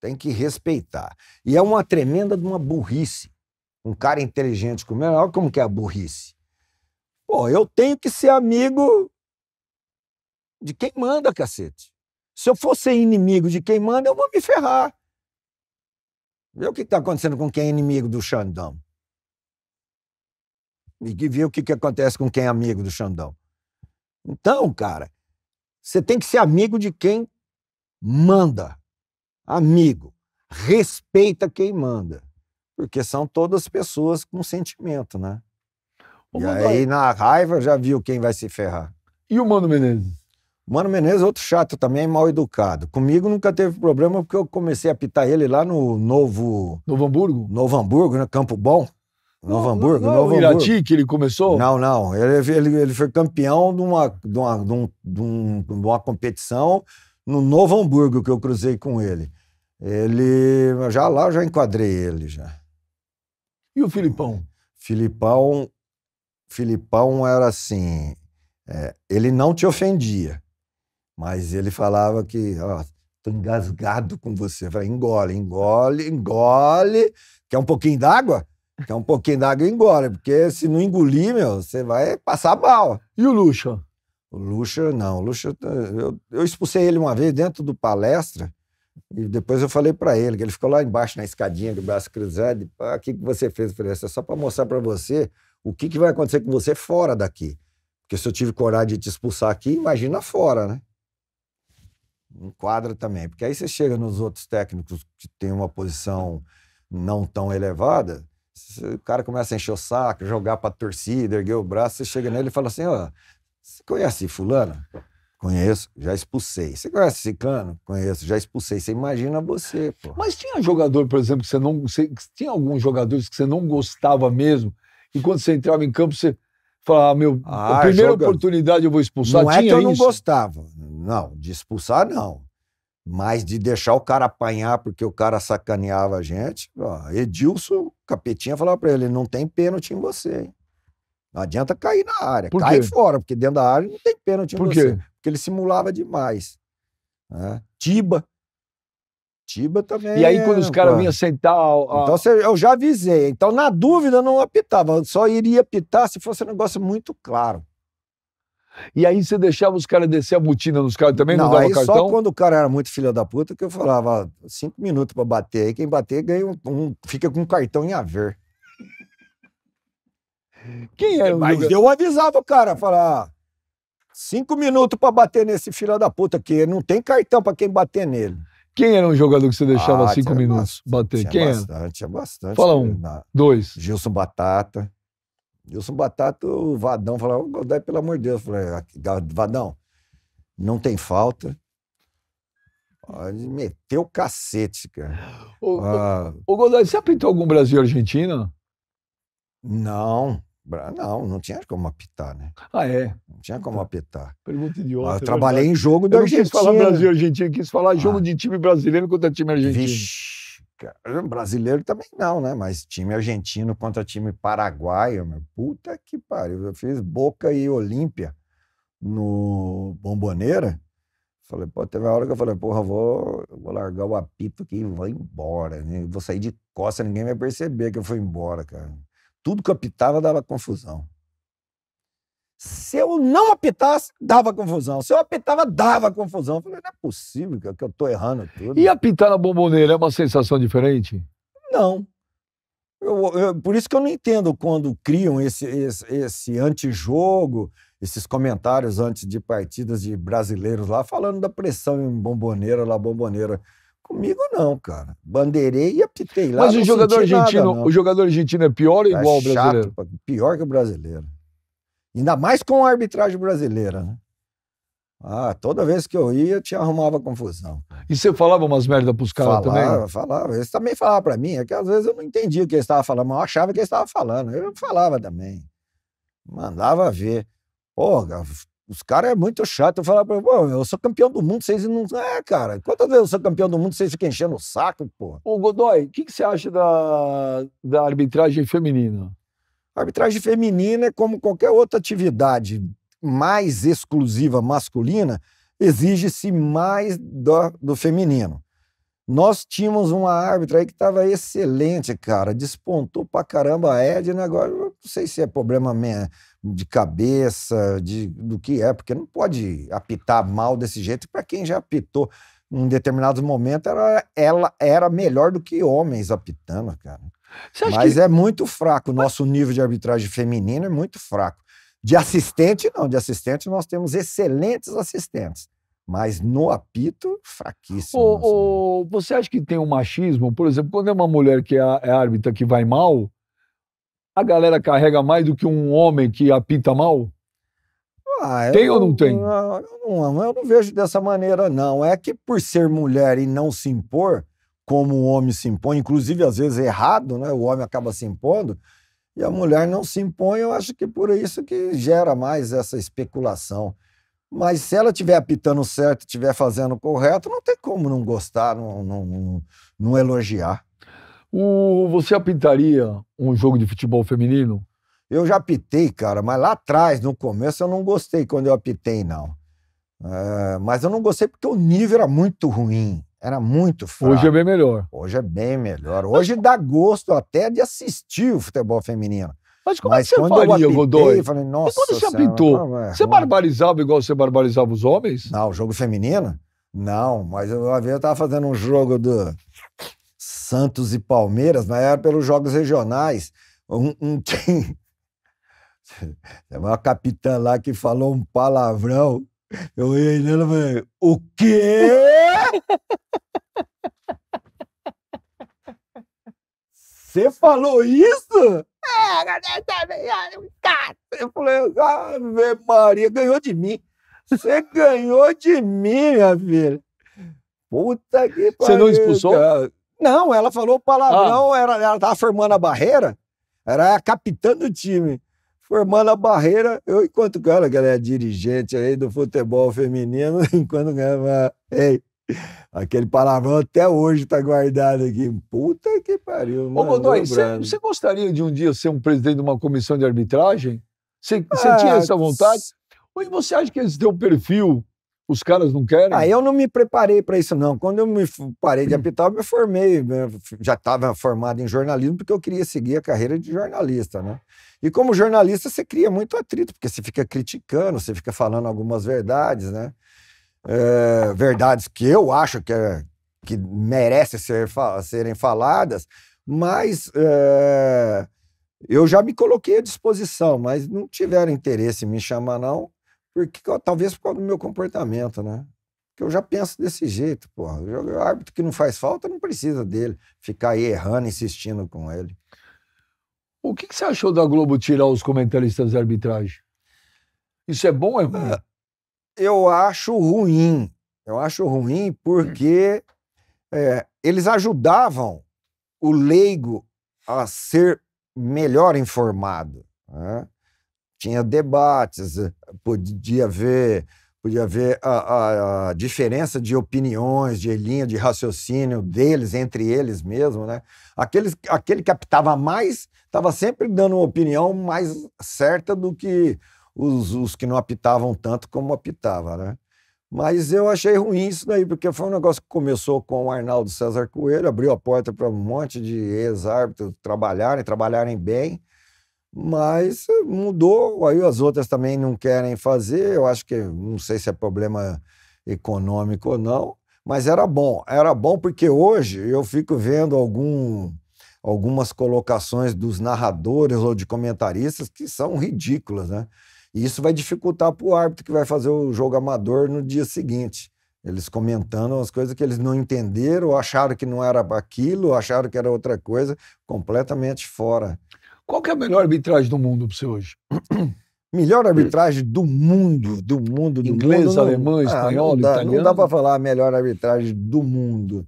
Tem que respeitar. E é uma tremenda de uma burrice. Um cara inteligente como ele, olha como que é a burrice. Pô, eu tenho que ser amigo de quem manda, cacete. Se eu for ser inimigo de quem manda, eu vou me ferrar. Vê o que está acontecendo com quem é inimigo do Xandão. E vê o que, que acontece com quem é amigo do Xandão. Então, cara, você tem que ser amigo de quem manda. Amigo. Respeita quem manda. Porque são todas pessoas com sentimento, né? e aí, na raiva, já viu quem vai se ferrar. E o Mano Menezes? Mano Menezes, outro chato também, mal educado. Comigo nunca teve problema porque eu comecei a pitar ele lá no Novo. Novo Hamburgo? Novo Hamburgo, né? Campo Bom. Novo não, Hamburgo, não, não, Novo Irati que ele começou? Não, não. Ele, ele, ele foi campeão de uma, de, uma, de, um, de, um, de uma competição no Novo Hamburgo que eu cruzei com ele. Ele. Já lá eu já enquadrei ele já. E o Filipão? Filipão. Filipão era assim. É, ele não te ofendia. Mas ele falava que, ó, tô engasgado com você. Eu falei, engole, engole, engole. Quer um pouquinho d'água? Quer um pouquinho d'água e engole, porque se não engolir, meu, você vai passar mal. E o Lucha? O Lucha, não. O Lucha, eu, eu expulsei ele uma vez dentro do palestra. E depois eu falei para ele, que ele ficou lá embaixo na escadinha de braço cruzado. O ah, que, que você fez? Eu falei, isso é só para mostrar para você o que, que vai acontecer com você fora daqui. Porque se eu tive coragem de te expulsar aqui, imagina fora, né? enquadra também. Porque aí você chega nos outros técnicos que têm uma posição não tão elevada, o cara começa a encher o saco, jogar para a torcida, erguer o braço, você chega nele e fala assim: ó, você conhece Fulano? Conheço, já expulsei. Você conhece Ciclano? Conheço, já expulsei. Você imagina você, pô. Mas tinha jogador, por exemplo, que você não. Você, tinha alguns jogadores que você não gostava mesmo, e quando você entrava em campo, você. Falar, ah, meu, ah, a primeira joga... oportunidade eu vou expulsar. Não é Tinha é que eu isso? não gostava. Não, de expulsar não. Mas de deixar o cara apanhar porque o cara sacaneava a gente. Ó, Edilson, capetinha, falava pra ele: não tem pênalti em você. Hein? Não adianta cair na área. Por Cai quê? fora, porque dentro da área não tem pênalti em Por você. Quê? Porque ele simulava demais. Né? Tiba Curitiba também. E aí, quando os caras vinham sentar. A... Então eu já avisei. Então, na dúvida, eu não apitava. Eu só iria apitar se fosse um negócio muito claro. E aí você deixava os caras descer a botina nos caras também? Não, não dava aí cartão? só quando o cara era muito filho da puta que eu falava, cinco minutos para bater. Aí quem bater ganha um, um, fica com um cartão em haver. Quem é? Mas eu avisava o cara, falar cinco minutos para bater nesse filho da puta, que não tem cartão para quem bater nele. Quem era um jogador que você deixava ah, cinco minutos bastante, bater? Quem bastante, era? Tinha bastante. Fala um, na... dois. Gilson Batata. Gilson Batata, o Vadão falava, Godoy, pelo amor de Deus. falei, Vadão, não tem falta. Ele meteu cacete, cara. Ô, ah, Godoy, você apitou algum Brasil e Argentina? Não. Não, não tinha como apitar, né? Ah, é? Não tinha como apitar. Pergunta idiota. Eu né? trabalhei verdade. em jogo da Argentina. Eu não quis falar Brasil Argentina, quis falar ah. jogo de time brasileiro contra time argentino. Vixe, cara. Brasileiro também não, né? Mas time argentino contra time paraguaio, meu. Puta que pariu. Eu fiz Boca e Olímpia no Bomboneira. Falei, pô, teve uma hora que eu falei, porra, vou, vou largar o apito aqui e vou embora. Né? Vou sair de costa, ninguém vai perceber que eu fui embora, cara tudo que eu apitava dava confusão. Se eu não apitasse, dava confusão. Se eu apitava, dava confusão. Eu falei, não é possível que eu tô errando tudo. E apitar na bomboneira é uma sensação diferente? Não. Eu, eu, por isso que eu não entendo quando criam esse, esse, esse antijogo, esses comentários antes de partidas de brasileiros lá, falando da pressão em bomboneira, lá bomboneira. Comigo não, cara. Bandeirei e apitei lá. Mas o jogador argentino, nada, o jogador argentino é pior ou é igual ao brasileiro? pior que o brasileiro. Ainda mais com a arbitragem brasileira, né? Ah, toda vez que eu ia, eu te arrumava confusão. E você falava umas merda pros caras também? Falava, falava. Eles também falavam pra mim. É que às vezes eu não entendia o que eles estavam falando, mas eu achava que eles estavam falando. Eu falava também. Mandava ver. Porra, os caras é muito chato. Eu falava, pra pô, eu sou campeão do mundo, vocês não. É, cara, quantas vezes eu sou campeão do mundo, vocês ficam enchendo o saco, pô. Ô, Godoy, o que, que você acha da, da arbitragem feminina? A arbitragem feminina é como qualquer outra atividade mais exclusiva masculina, exige-se mais do, do feminino. Nós tínhamos uma árbitra aí que estava excelente, cara. Despontou pra caramba a Edna. Agora, não sei se é problema mesmo de cabeça, de, do que é, porque não pode apitar mal desse jeito. Para quem já apitou em determinados momentos, era, ela era melhor do que homens apitando, cara. Mas que... é muito fraco. O nosso nível de arbitragem feminino é muito fraco. De assistente, não. De assistente, nós temos excelentes assistentes. Mas no apito, fraquíssimo. Ô, assim. ô, você acha que tem um machismo? Por exemplo, quando é uma mulher que é, é árbitra que vai mal, a galera carrega mais do que um homem que apita mal? Ah, tem ou não, não tem? Não, não, eu não vejo dessa maneira, não. É que por ser mulher e não se impor, como o homem se impõe, inclusive às vezes errado, né? O homem acaba se impondo e a mulher não se impõe, eu acho que por isso que gera mais essa especulação. Mas se ela estiver apitando certo, estiver fazendo correto, não tem como não gostar, não, não, não, não elogiar. O, você apitaria um jogo de futebol feminino? Eu já apitei, cara, mas lá atrás, no começo, eu não gostei quando eu apitei, não. É, mas eu não gostei porque o nível era muito ruim. Era muito fraco. Hoje é bem melhor. Hoje é bem melhor. Hoje mas... dá gosto até de assistir o futebol feminino. Mas como Mas é que você faria, eu apitei, Godoy? Falei, Nossa, e quando você apitou, é você barbarizava igual você barbarizava os homens? Não, o jogo feminino? Não, mas eu eu estava fazendo um jogo do Santos e Palmeiras, mas era pelos jogos regionais. Um, um (laughs) time. Tem uma capitã lá que falou um palavrão. Eu olhei ele, e falei: O quê? (laughs) Você falou isso? É, tá ah, é eu falei, Ave Maria, ganhou de mim. Você ganhou de mim, minha filha. Puta que pariu. Você não expulsou? Cara. Não, ela falou palavrão, ah. era, ela estava formando a barreira, era a capitã do time. Formando a barreira, eu, enquanto ela, que ela é dirigente aí do futebol feminino, (laughs) enquanto ganhava. Ei, aquele palavrão até hoje está guardado aqui. Puta que pariu. Ô, Godoy, você gostaria de um dia ser um presidente de uma comissão de arbitragem? Você ah, tinha essa vontade? Ou você acha que eles têm um perfil os caras não querem? Ah, eu não me preparei para isso, não. Quando eu me parei de (clears throat) apitar, eu me formei. Né, já estava formado em jornalismo, porque eu queria seguir a carreira de jornalista, né? E como jornalista, você cria muito atrito, porque você fica criticando, você fica falando algumas verdades, né? É, verdades que eu acho que, é, que merecem ser, serem faladas, mas é, eu já me coloquei à disposição, mas não tiveram interesse em me chamar, não. Porque, talvez por causa do meu comportamento, né? Que eu já penso desse jeito, porra. O árbitro que não faz falta não precisa dele ficar aí errando, insistindo com ele. O que, que você achou da Globo tirar os comentaristas da arbitragem? Isso é bom ou é ruim? Ah, eu acho ruim. Eu acho ruim porque é, eles ajudavam o leigo a ser melhor informado. Né? Tinha debates, podia haver, podia haver a, a, a, diferença de opiniões, de linha de raciocínio deles, entre eles mesmo, né? Aqueles, aquele que apitava mais estava sempre dando uma opinião mais certa do que os, os que não apitavam tanto como apitava, né? Mas eu achei ruim isso daí, porque foi um negócio que começou com o Arnaldo César Coelho, abriu a porta para um monte de ex-árbitros trabalharem, trabalharem bem, mas mudou, aí as outras também não querem fazer. Eu acho que não sei se é problema econômico ou não, mas era bom. Era bom porque hoje eu fico vendo algum, algumas colocações dos narradores ou de comentaristas que são ridículas, né? E isso vai dificultar para o árbitro que vai fazer o jogo amador no dia seguinte. Eles comentando as coisas que eles não entenderam, acharam que não era aquilo, acharam que era outra coisa, completamente fora. Qual que é a melhor arbitragem do mundo para você hoje? (clears throat) Melhor arbitragem do mundo, do mundo, do Inglês, mundo. alemão, ah, espanhol, não dá, italiano. Não dá para falar a melhor arbitragem do mundo,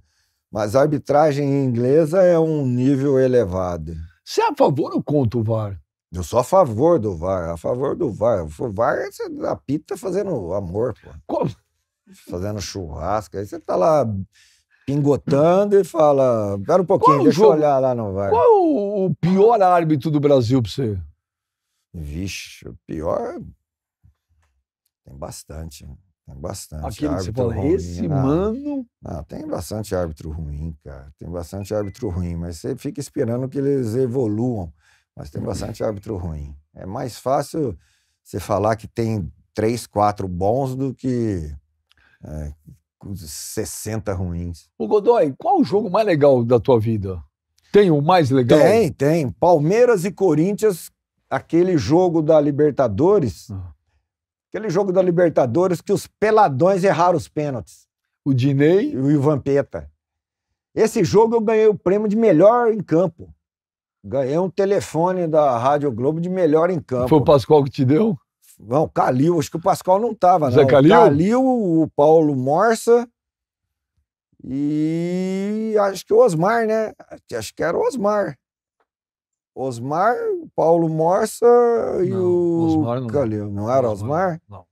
mas a arbitragem inglesa é um nível elevado. Você é a favor ou contra o VAR? Eu sou a favor do VAR, a favor do VAR. O VAR, você apita fazendo amor, pô. Como? Fazendo churrasco. Aí você tá lá pingotando e fala: Pera um pouquinho, deixa jogo? eu olhar lá não vai Qual o pior árbitro do Brasil pra você? Vixe, o pior. É tem bastante. Tem bastante. Aquilo árbitro que você fala, ruim, esse não. Ah, mano. Não, tem bastante árbitro ruim, cara. Tem bastante árbitro ruim, mas você fica esperando que eles evoluam. Mas tem bastante (laughs) árbitro ruim. É mais fácil você falar que tem três, quatro bons do que é, 60 ruins. O Godoy, qual o jogo mais legal da tua vida? Tem o mais legal? Tem, tem. Palmeiras e Corinthians, aquele jogo da Libertadores. Ah. Aquele jogo da Libertadores que os peladões erraram os pênaltis. O Dinei. E o Vampeta. Peta. Esse jogo eu ganhei o prêmio de melhor em campo. Ganhei um telefone da Rádio Globo de melhor em campo. Foi o Pascoal que te deu? Não, Calil, acho que o Pascoal não estava, não. Zé Calil? Calil, o Paulo Morsa e acho que o Osmar, né? Acho que era o Osmar. Osmar, Paulo Morsa e não, o Osmar não Calil. Não, era Osmar? Não.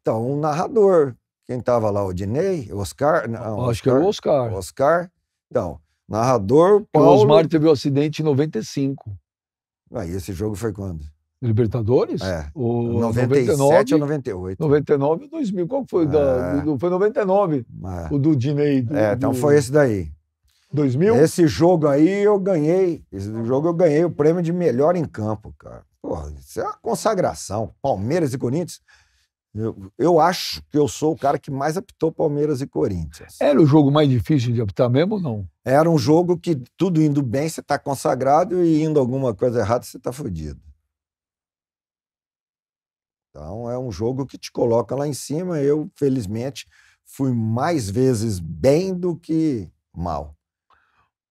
Então, um narrador. Quem estava lá? O Dinei? Oscar? Não, acho Oscar, que era o Oscar. Oscar. Então, narrador, Paulo... O Osmar teve o um acidente em 95. Aí, ah, esse jogo foi quando? Libertadores? É. O 97 ou 98. 99 ou 2000. Qual foi? É. Da, foi 99. É. O do Dinei. Do, é, então do... foi esse daí. 2000? Esse jogo aí eu ganhei. Esse jogo eu ganhei o prêmio de melhor em campo, cara. Porra, isso é uma consagração. Palmeiras e Corinthians. Eu, eu acho que eu sou o cara que mais apitou Palmeiras e Corinthians. Era o jogo mais difícil de apitar mesmo ou não? Era um jogo que tudo indo bem você tá consagrado e indo alguma coisa errada você tá fodido. Então é um jogo que te coloca lá em cima. Eu, felizmente, fui mais vezes bem do que mal.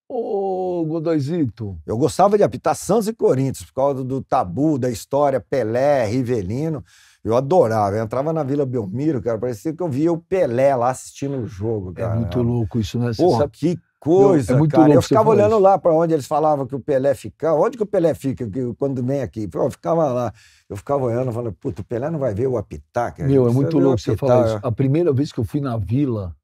Ô, Godoizito. Eu gostava de apitar Santos e Corinthians, por causa do tabu, da história, Pelé, Rivelino. Eu adorava. Eu entrava na Vila Belmiro, cara, parecia que eu via o Pelé lá assistindo o jogo, é cara. É muito louco isso, né? Você Porra, sabe... que coisa, eu, é muito cara. Louco eu ficava olhando lá para onde eles falavam que o Pelé ficava. Onde que o Pelé fica quando vem aqui? Eu ficava lá. Eu ficava olhando falando, puta, o Pelé não vai ver o Apitá, cara. Meu, é muito é louco você falar isso. É. A primeira vez que eu fui na Vila,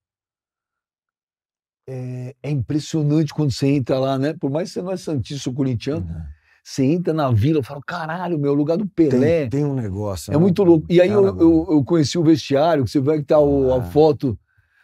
é, é, impressionante quando você entra lá, né? Por mais que você não é santista ou corintiano, uhum. você entra na Vila, eu falo, caralho, meu, é lugar do Pelé. Tem, tem um negócio. É né? muito louco. E aí eu, eu, eu, conheci o vestiário, que você vê que tá o, ah. a foto.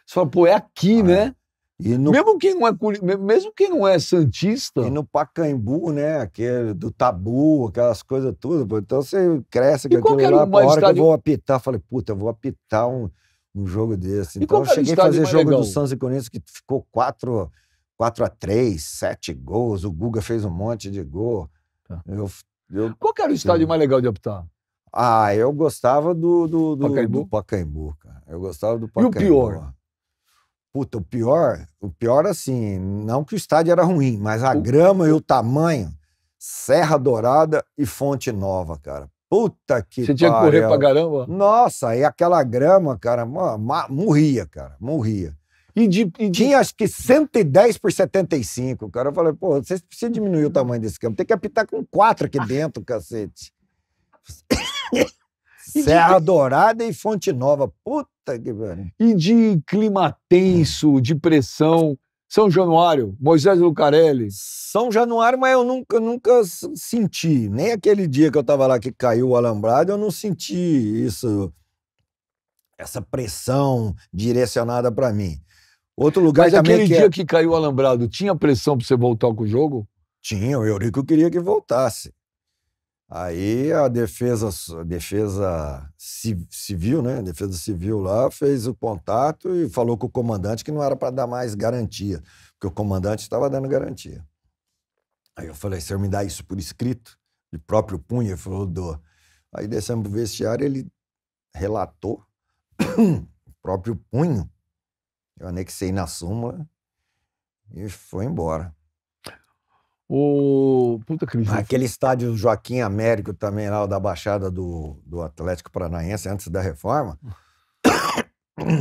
Você fala, pô, é aqui, ah. né? No... mesmo, quem não é, mesmo quem não é santista. E no Pacaembu, né? Aquele do tabu, aquelas coisas tudo. Então você cresce com aquilo lá, uma hora estádio... que eu vou apitar. Falei, puta, eu vou apitar um, um jogo desse. E então eu cheguei a fazer jogo legal? do Santos e Corinthians que ficou 4, 4 a 3 7 gols. O Guga fez um monte de gol. Tá. Eu, eu... Qual que era o estádio eu... mais legal de apitar? Ah, eu gostava do, do, do Pacaembu? do Pacaembu, cara. Eu gostava do Pacaembu. E o pior? Puta, o pior, o pior assim, não que o estádio era ruim, mas a o... grama e o tamanho, Serra Dourada e Fonte Nova, cara. Puta que Você tinha que correr pra caramba? Nossa, e aquela grama, cara, morria, cara, morria. E, de, e de... Tinha acho que 110 por 75, cara. Eu falei, pô, vocês precisam diminuir o tamanho desse campo. Tem que apitar com quatro aqui dentro, cacete. (laughs) Serra Dourada e Fonte Nova. Puta Puta que E de clima tenso, de pressão. São Januário, Moisés Lucarelli. São Januário, mas eu nunca, nunca senti. Nem aquele dia que eu tava lá que caiu o alambrado, eu não senti isso, essa pressão direcionada para mim. Outro lugar mas aquele que é dia que caiu o alambrado, tinha pressão para você voltar com o jogo? Tinha, o Eurico queria que voltasse. Aí a defesa, a defesa civil, né? A defesa civil lá fez o contato e falou com o comandante que não era para dar mais garantia, porque o comandante estava dando garantia. Aí eu falei, senhor, me dá isso por escrito, de próprio punho, ele falou, dou. Aí descemos pro vestiário, ele relatou (coughs) o próprio punho. Eu anexei na súmula e foi embora. O. Puta que Aquele estádio Joaquim Américo também, lá da Baixada do, do Atlético Paranaense, antes da reforma. (coughs)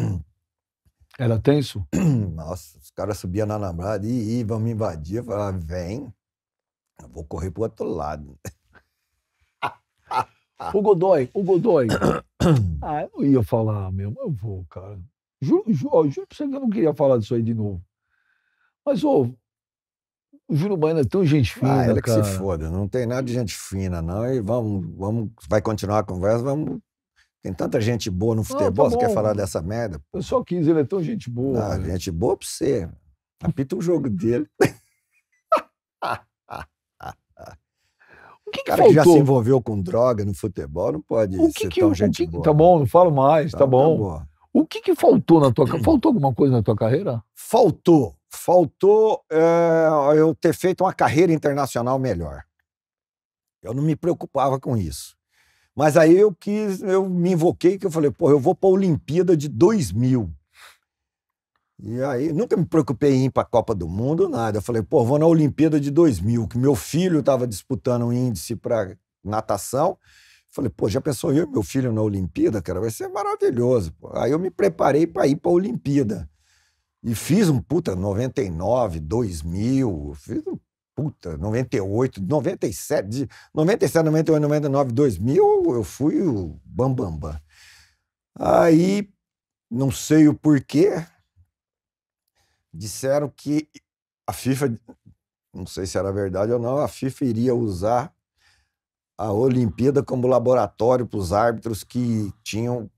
Era tenso? (coughs) Nossa, os caras subiam na namorada e, e vão me invadir. Eu falava, vem, eu vou correr pro outro lado. o Godoy, o Godoy. (coughs) ah, eu ia falar mesmo, eu vou, cara. Juro, juro, juro pra você que eu não queria falar disso aí de novo. Mas, ô, o Júlio Baiano é tão gente ah, fina. Ah, ele cara. É que se foda, não tem nada de gente fina, não. E vamos, vamos, vai continuar a conversa, vamos. Tem tanta gente boa no futebol, não, tá você quer falar dessa merda? Eu só quis, ele é tão gente boa. Ah, gente boa pra você. Apita um jogo dele. (laughs) O que, que cara faltou? que já se envolveu com droga no futebol não pode o que ser que, tão o, gente que, boa. Tá bom, não falo mais, tá, tá, tá bom. Tá bom. O que, que faltou na tua Faltou alguma coisa na tua carreira? Faltou faltou é, eu ter feito uma carreira internacional melhor. Eu não me preocupava com isso. Mas aí eu quis, eu me invoquei que eu falei, pô, eu vou para a Olimpíada de 2000. E aí, nunca me preocupei em ir para a Copa do Mundo, nada. Eu falei, pô, vou na Olimpíada de 2000, que meu filho estava disputando um índice para natação. Falei, pô, já pensou eu e meu filho na Olimpíada, cara? Vai ser maravilhoso. Aí eu me preparei para ir para a Olimpíada. E fiz um puta 99, 2000, fiz um puta 98, 97, de 97, 98, 99, 2000, eu fui o bambambam. Bam, bam. Aí, não sei o porquê, disseram que a FIFA, não sei se era verdade ou não, a FIFA iria usar a Olimpíada como laboratório para os árbitros que tinham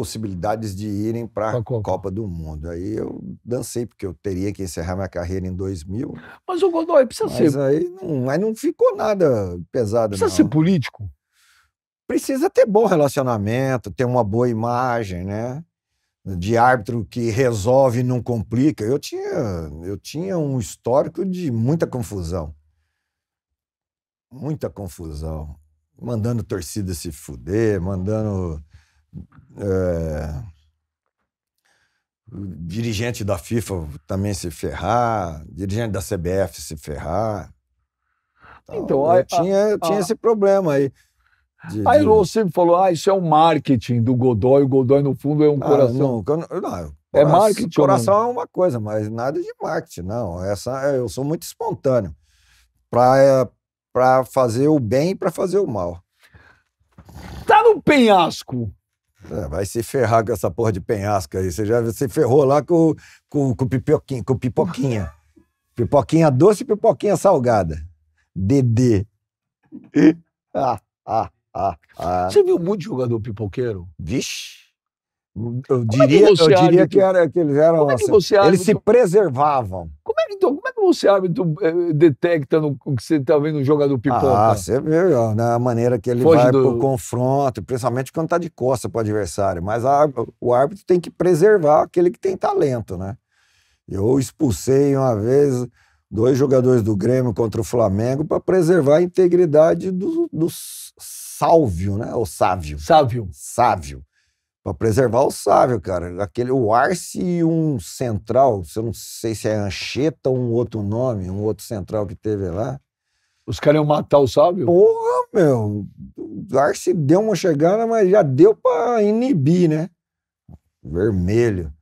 possibilidades de irem para a Copa. Copa. do Mundo. Aí eu dancei, porque eu teria que encerrar minha carreira em 2000. Mas o Godoy precisa mas ser. Aí não, aí não ficou nada pesado. Precisa não. ser político? Precisa ter bom relacionamento, ter uma boa imagem, né? De árbitro que resolve e não complica. Eu tinha, eu tinha um histórico de muita confusão. Muita confusão. Mandando torcida se fuder, mandando é, dirigente da FIFA também se ferrar, dirigente da CBF se ferrar. Então, então eu, a, tinha, eu a, tinha esse problema aí. De, a Elon sempre falou: ah, isso é o um marketing do Godoy, o Godoy no fundo é um ah, coração. Não, não, não, é coração, marketing. Coração é uma coisa, mas nada de marketing, não. Essa, é, eu sou muito espontâneo para é, fazer o bem e para fazer o mal. Tá no penhasco. É, vai se ferrar com essa porra de penhasca aí. Você já se ferrou lá com, com, com, pipoquinha, com pipoquinha. (laughs) pipoquinha doce e pipoquinha salgada. Dedê. (laughs) ah, ah, ah, ah. Você viu muito jogador pipoqueiro? Vixe. Eu é diria, é eu diria que, era, que eles eram. É que assim, eles se preservavam. Como é que, então, como é como você árbitro eh, detecta no, que você está vendo um jogador pipoca? Ah, você vê ó, na né, maneira que ele Foge vai do... pro confronto, principalmente quando tá de costa pro adversário. Mas a, o árbitro tem que preservar aquele que tem talento, né? Eu expulsei uma vez dois jogadores do Grêmio contra o Flamengo para preservar a integridade do, do Sálvio, né? o Sávio. Sávio. Sávio. Para preservar o sábio, cara. Aquele, o Arce e um central, eu não sei se é Ancheta ou um outro nome, um outro central que teve lá. Os caras iam matar o sábio? Porra, meu. O Arce deu uma chegada, mas já deu para inibir, né? Vermelho.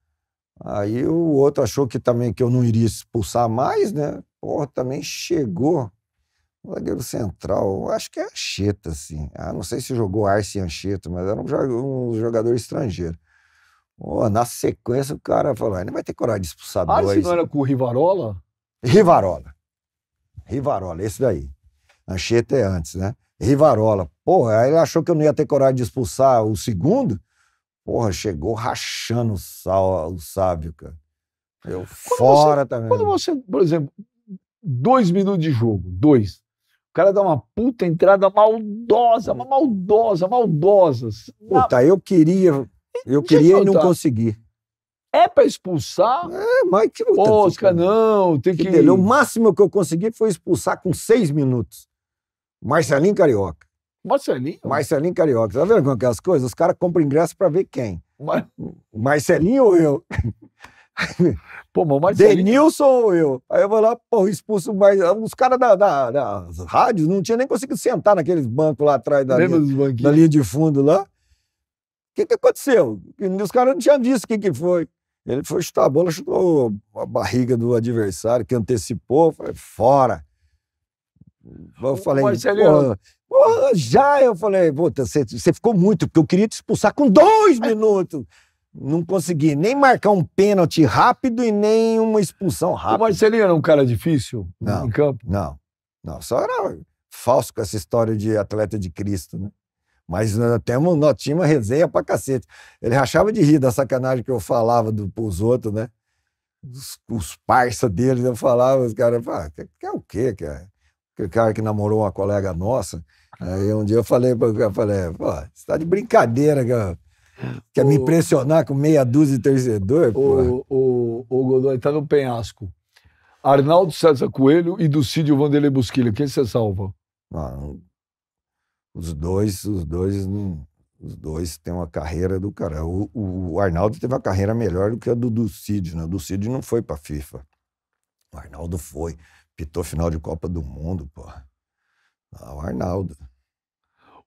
Aí o outro achou que também que eu não iria expulsar mais, né? Porra, também chegou um zagueiro central, acho que é Ancheta, assim. Ah, não sei se jogou Arce Ancheta, mas era um, jogador estrangeiro. Oh, na sequência, o cara falou: ah, não vai ter coragem de expulsar Arce dois. Arce não era com o Rivarola? Rivarola. Rivarola, esse daí. Ancheta é antes, né? Rivarola. Porra, aí ele achou que eu não ia ter coragem de expulsar o segundo. Porra, chegou rachando o, sal, o sábio, cara. Eu quando fora você, também. Quando você, por exemplo, dois minutos de jogo, dois cara dá uma puta entrada maldosa, uma maldosa, maldosa. Puta, eu queria. Eu Deixa queria eu e não consegui. É para expulsar? É, mas que puta. Oscar, não, tem que. que... O máximo que eu consegui foi expulsar com seis minutos. Marcelinho Carioca. Marcelinho? Marcelinho Carioca. Tá vendo com aquelas é coisas? Os caras compram ingresso para ver quem. Mar... Marcelinho ou eu? (laughs) Pô, Marcelinho. Denilson ou eu? Aí eu vou lá, pô, expulso mais. Os caras da, da, da rádio não tinha nem conseguido sentar naqueles bancos lá atrás da, linha, da linha de fundo lá. O que, que aconteceu? Os caras não tinham visto o que, que foi. Ele foi chutar a bola, chutou a barriga do adversário, que antecipou, foi fora. Eu falei, porra, porra, já eu falei, você ficou muito, porque eu queria te expulsar com dois minutos não consegui nem marcar um pênalti rápido e nem uma expulsão rápida. O Marcelinho era um cara difícil não, em campo? Não, não. Só era falso com essa história de atleta de Cristo, né? Mas nós, né, temos, nós tínhamos resenha pra cacete. Ele rachava de rir da sacanagem que eu falava do, pros outros, né? Os, os parça deles, eu falava, os caras, ah, quer, é o quê, é Aquele cara que namorou uma colega nossa. Aí um dia eu falei, eu falei, pô, você tá de brincadeira, cara Quer o... me impressionar com meia dúzia de torcedor? O, o, o, Godoy está no penhasco. Arnaldo César Coelho e Ducídio Vanderlei Busquilha. Quem você salva? Ah, os dois, os dois não. Os dois têm uma carreira do cara. O, o Arnaldo teve uma carreira melhor do que a do Ducídio, né? O Ducídio não foi para FIFA. O Arnaldo foi. Pitou final de Copa do Mundo, porra. Ah, o Arnaldo.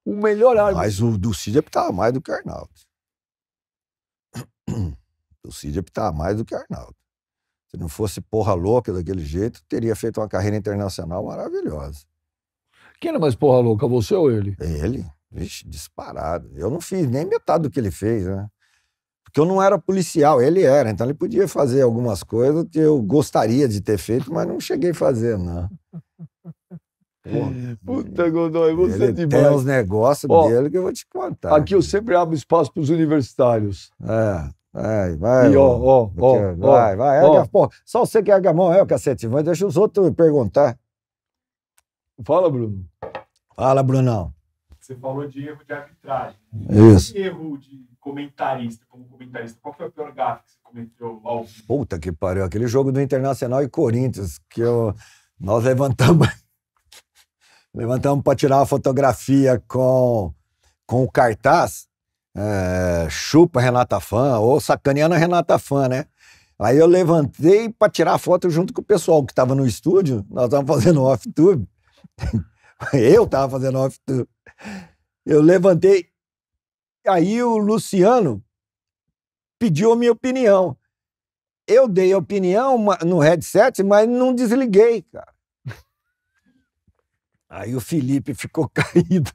O melhor árbitro. Mas o Ducídio é tá mais do que o Arnaldo. (clears throat) O Cid apitava mais do que Arnaldo. Se não fosse porra louca daquele jeito, teria feito uma carreira internacional maravilhosa. Quem era mais porra louca, você ou ele? Ele, vixe, disparado. Eu não fiz nem metade do que ele fez, né? Porque eu não era policial, ele era. Então ele podia fazer algumas coisas que eu gostaria de ter feito, mas não cheguei a fazer, não. É, puta, Godoy, você é demais. Tem os negócios dele que eu vou te contar. Aqui eu sempre abro espaço para os universitários. É. Vai, vai. E ó, ó, ó, vai, ó, vai, só você que erga a mão, é o cacete. Vai, deixa os outros perguntar. Fala, Bruno. Fala, Brunão. Você falou de erro de arbitragem. Né? Isso. E erro de comentarista, como comentarista, qual foi o pior gafe que você cometeu ao Puta que pariu, aquele jogo do Internacional e Corinthians, que eu, nós levantamos. Levantamos para tirar uma fotografia com, com o cartaz. É, chupa Renata Fã, ou sacaneando a Renata Fã, né? Aí eu levantei para tirar a foto junto com o pessoal que estava no estúdio. Nós estávamos fazendo off-tube. (laughs) eu estava fazendo off-tube. Eu levantei. Aí o Luciano pediu a minha opinião. Eu dei opinião no headset, mas não desliguei, cara. Aí o Felipe ficou (laughs) caído.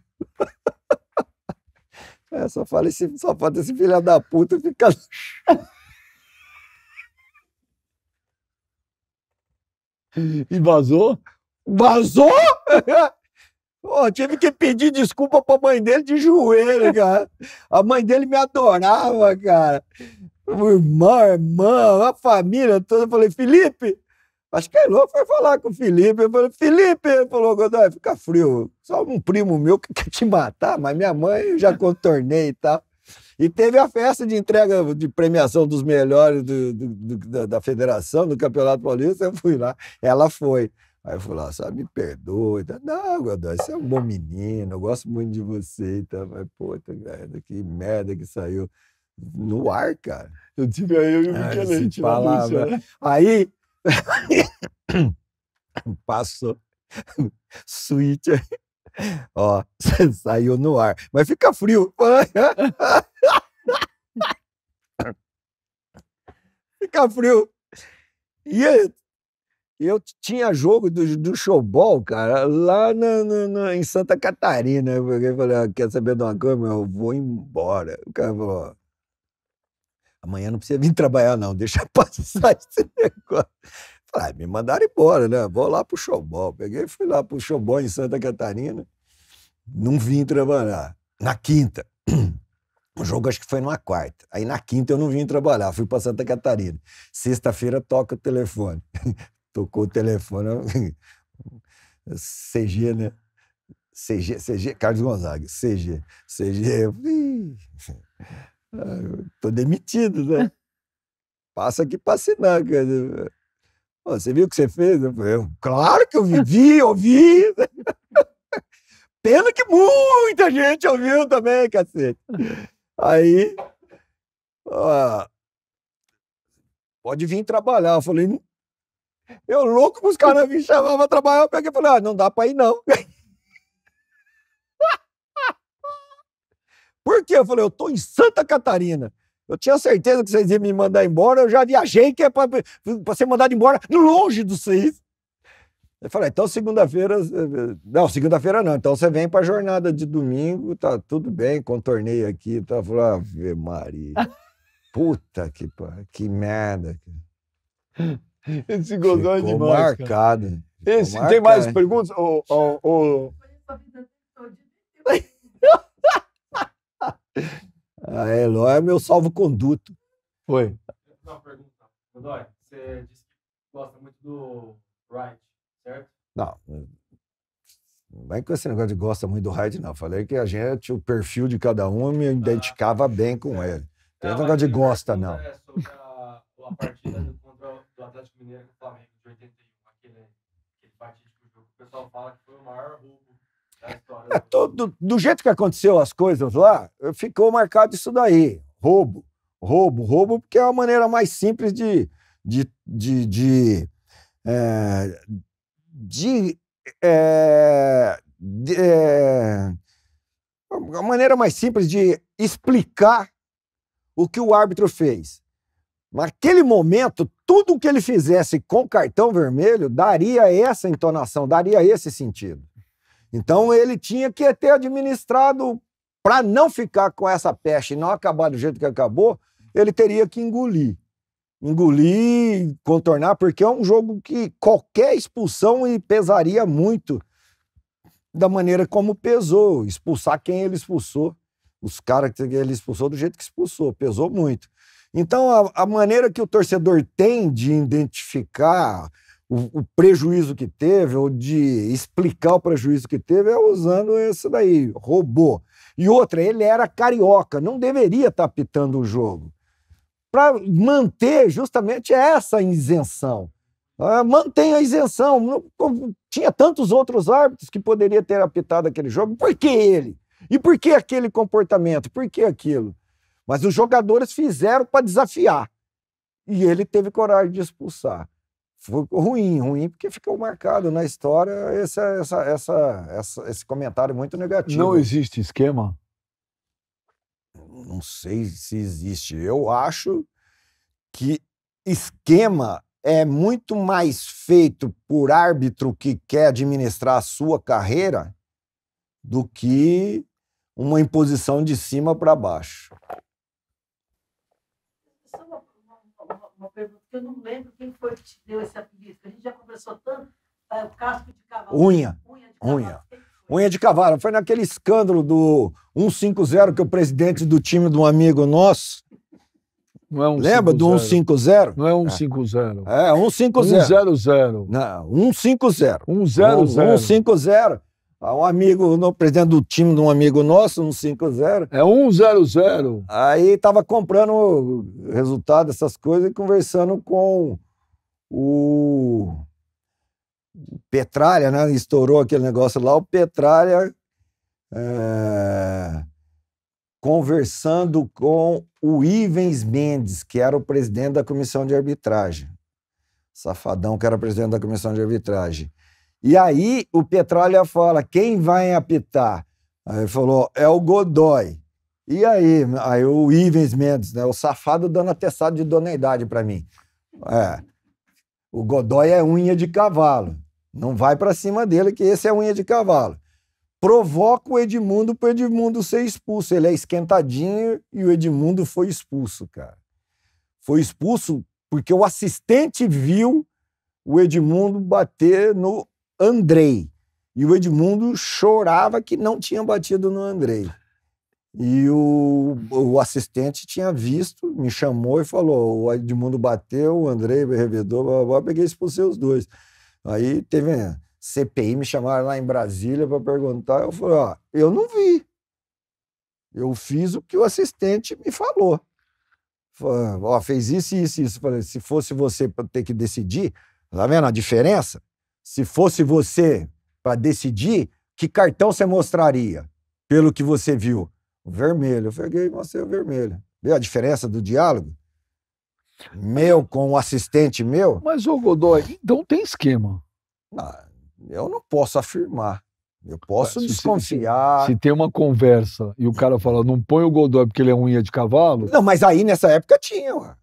É, só falei, só falta esse filho da puta ficar. E vazou? Vazou? (laughs) Pô, tive que pedir desculpa pra mãe dele de joelho, cara. A mãe dele me adorava, cara. O irmão, a irmã, a família toda. Eu falei, Felipe, Acho que a Elô foi falar com o Felipe. Eu falei, Felipe, ele falou, Godoy, fica frio. Só um primo meu que (laughs) quer te matar, mas minha mãe eu já contornei e tal. E teve a festa de entrega de premiação dos melhores do, do, do, da, federação, do Campeonato Paulista. Eu fui lá, ela foi. Aí eu fui lá, ah, sabe, me perdoe. Não, Godoy, você é um bom menino, eu gosto muito de você. Então, mas, puta, merda, que merda que saiu no ar, cara. Eu tive aí, eu e o falava. Aí, (coughs) Passou. Suíte. (coughs) Ó, (laughs) saiu no ar. Mas fica frio. (coughs) fica frio. E eu, eu tinha jogo do, do showball, cara, lá na, na, na, em Santa Catarina. Eu falei, ah, quer saber de uma coisa? Eu vou embora. O cara falou, amanhã não precisa vir trabalhar, não, deixa (laughs) passar esse negócio. Falei, ah, me mandaram embora, né? Vou lá pro Xobó. Peguei e fui lá pro Xobó em Santa Catarina. Não vim trabalhar. Na quinta. (clears throat) O jogo acho que foi numa quarta. Aí na quinta eu não vim trabalhar, fui para Santa Catarina. Sexta-feira toca o telefone. (laughs) Tocou o telefone. (laughs) CG, né? CG, CG, Carlos Gonzaga, CG, CG. Estou ah, demitido, né? Passa aqui para assinar. Cara. Né? Pô, você viu o que você fez? Eu falei, claro que eu vivi, ouvi. (laughs) Pena que muita gente ouviu também, cacete. Aí, ó, pode vir trabalhar. Eu falei, eu louco para os caras me chamar para trabalhar. Eu peguei e falei, ah, não dá para ir não. (laughs) Por quê? Eu falei, eu tô em Santa Catarina. Eu tinha certeza que vocês iam me mandar embora, eu já viajei que é para ser mandado embora longe dos vocês. Eu falei, então segunda-feira. Eh, não, segunda-feira não. Então você vem para a jornada de domingo, tá tudo bem, contornei aqui. Tá, falei, Ave Maria. (laughs) Puta que, que merda. Esse gozão é demais. Marcado. Esse, marcado. Tem mais perguntas? O, o, o... A é, Eloy é meu salvo-conduto. Foi. Uma pergunta. Godoy, você disse que gosta muito do Wright, certo? Não. Não é com esse negócio de gosta muito do Hyde, não. Falei que a gente, o perfil de cada um, me identificava ah, bem é. com certo. ele. Não, é um negócio de gosta, não. É sobre a, a partida contra o Atlético Mineiro e o Flamengo de 81, aquele, aquele partido que o pessoal fala que foi o maior roubo é, (laughs) todo, do jeito que aconteceu as coisas lá, ficou marcado isso daí. Roubo, roubo, roubo, porque é a maneira mais simples de, de, de, de, é, de, é, de é, a maneira mais simples de explicar o que o árbitro fez. Naquele momento, tudo o que ele fizesse com cartão vermelho daria essa entonação, daria esse sentido. Então ele tinha que ter administrado para não ficar com essa peste e não acabar do jeito que acabou, ele teria que engolir. Engolir, contornar, porque é um jogo que qualquer expulsão pesaria muito da maneira como pesou, expulsar quem ele expulsou, os caras que ele expulsou do jeito que expulsou, pesou muito. Então, a, a maneira que o torcedor tem de identificar o, o, prejuízo que teve ou de explicar o prejuízo que teve é usando esse daí, robô. E outra, ele era carioca, não deveria estar tá apitando o jogo. Para manter justamente essa isenção. Uh, ah, mantém a isenção. tinha tantos outros árbitros que poderia ter apitado aquele jogo. Por que ele? E por que aquele comportamento? Por que aquilo? Mas os jogadores fizeram para desafiar. E ele teve coragem de expulsar foi ruim, ruim, porque ficou marcado na história esse, essa, essa, essa, esse comentário muito negativo. Não existe esquema? Não sei se existe. Eu acho que esquema é muito mais feito por árbitro que quer administrar a sua carreira do que uma imposição de cima para baixo. porque eu não lembro quem foi que te deu esse apelido, a gente já conversou tanto, tá, casco de cavalo. Unha. Unha de cavalo. Unha. Unha de cavalo. Foi naquele escândalo do 150 que o presidente do time de um amigo nosso. Não é um Lembra 50. do 150? Não é 150. É, é 150. 100. Não, 150. 100. 150. Ah, um amigo, no, presidente do time de um amigo nosso, um 5-0. É 1-0-0. Aí estava comprando resultado, essas coisas, e conversando com o Petralha, né? Estourou aquele negócio lá. O Petralha é, conversando com o Ivens Mendes, que era o presidente da comissão de arbitragem. Safadão, que era presidente da comissão de arbitragem. E aí o Petróleo fala: quem vai apitar? Aí falou: é o Godoy. E aí, aí o Ivens Mendes, né? O safado dando atestado de idoneidade para mim. É. O Godoy é unha de cavalo. Não vai para cima dele, que esse é unha de cavalo. Provoca o Edmundo pro Edmundo ser expulso. Ele é esquentadinho e o Edmundo foi expulso, cara. Foi expulso porque o assistente viu o Edmundo bater no Andrei. E o Edmundo chorava que não tinha batido no Andrei. E o, o assistente tinha visto, me chamou e falou: o Edmundo bateu, o Andrei revidou, blá, blá, blá, peguei e expulsei os dois. Aí teve a né, CPI, me chamaram lá em Brasília para perguntar. Eu falei: ó, eu não vi. Eu fiz o que o assistente me falou. Falei, ó, fez isso, isso, isso. Falei: se fosse você para ter que decidir, tá vendo a diferença? se fosse você para decidir, que cartão você mostraria? Pelo que você viu. vermelho. Eu peguei e mostrei o vermelho. Viu a diferença do diálogo? Meu com o assistente meu? Mas, ô Godoy, então tem esquema. Não, ah, eu não posso afirmar. Eu posso se, desconfiar. Se, se, tem uma conversa e o cara fala, não põe o Godoy porque ele é unha de cavalo. Não, mas aí nessa época tinha, ué.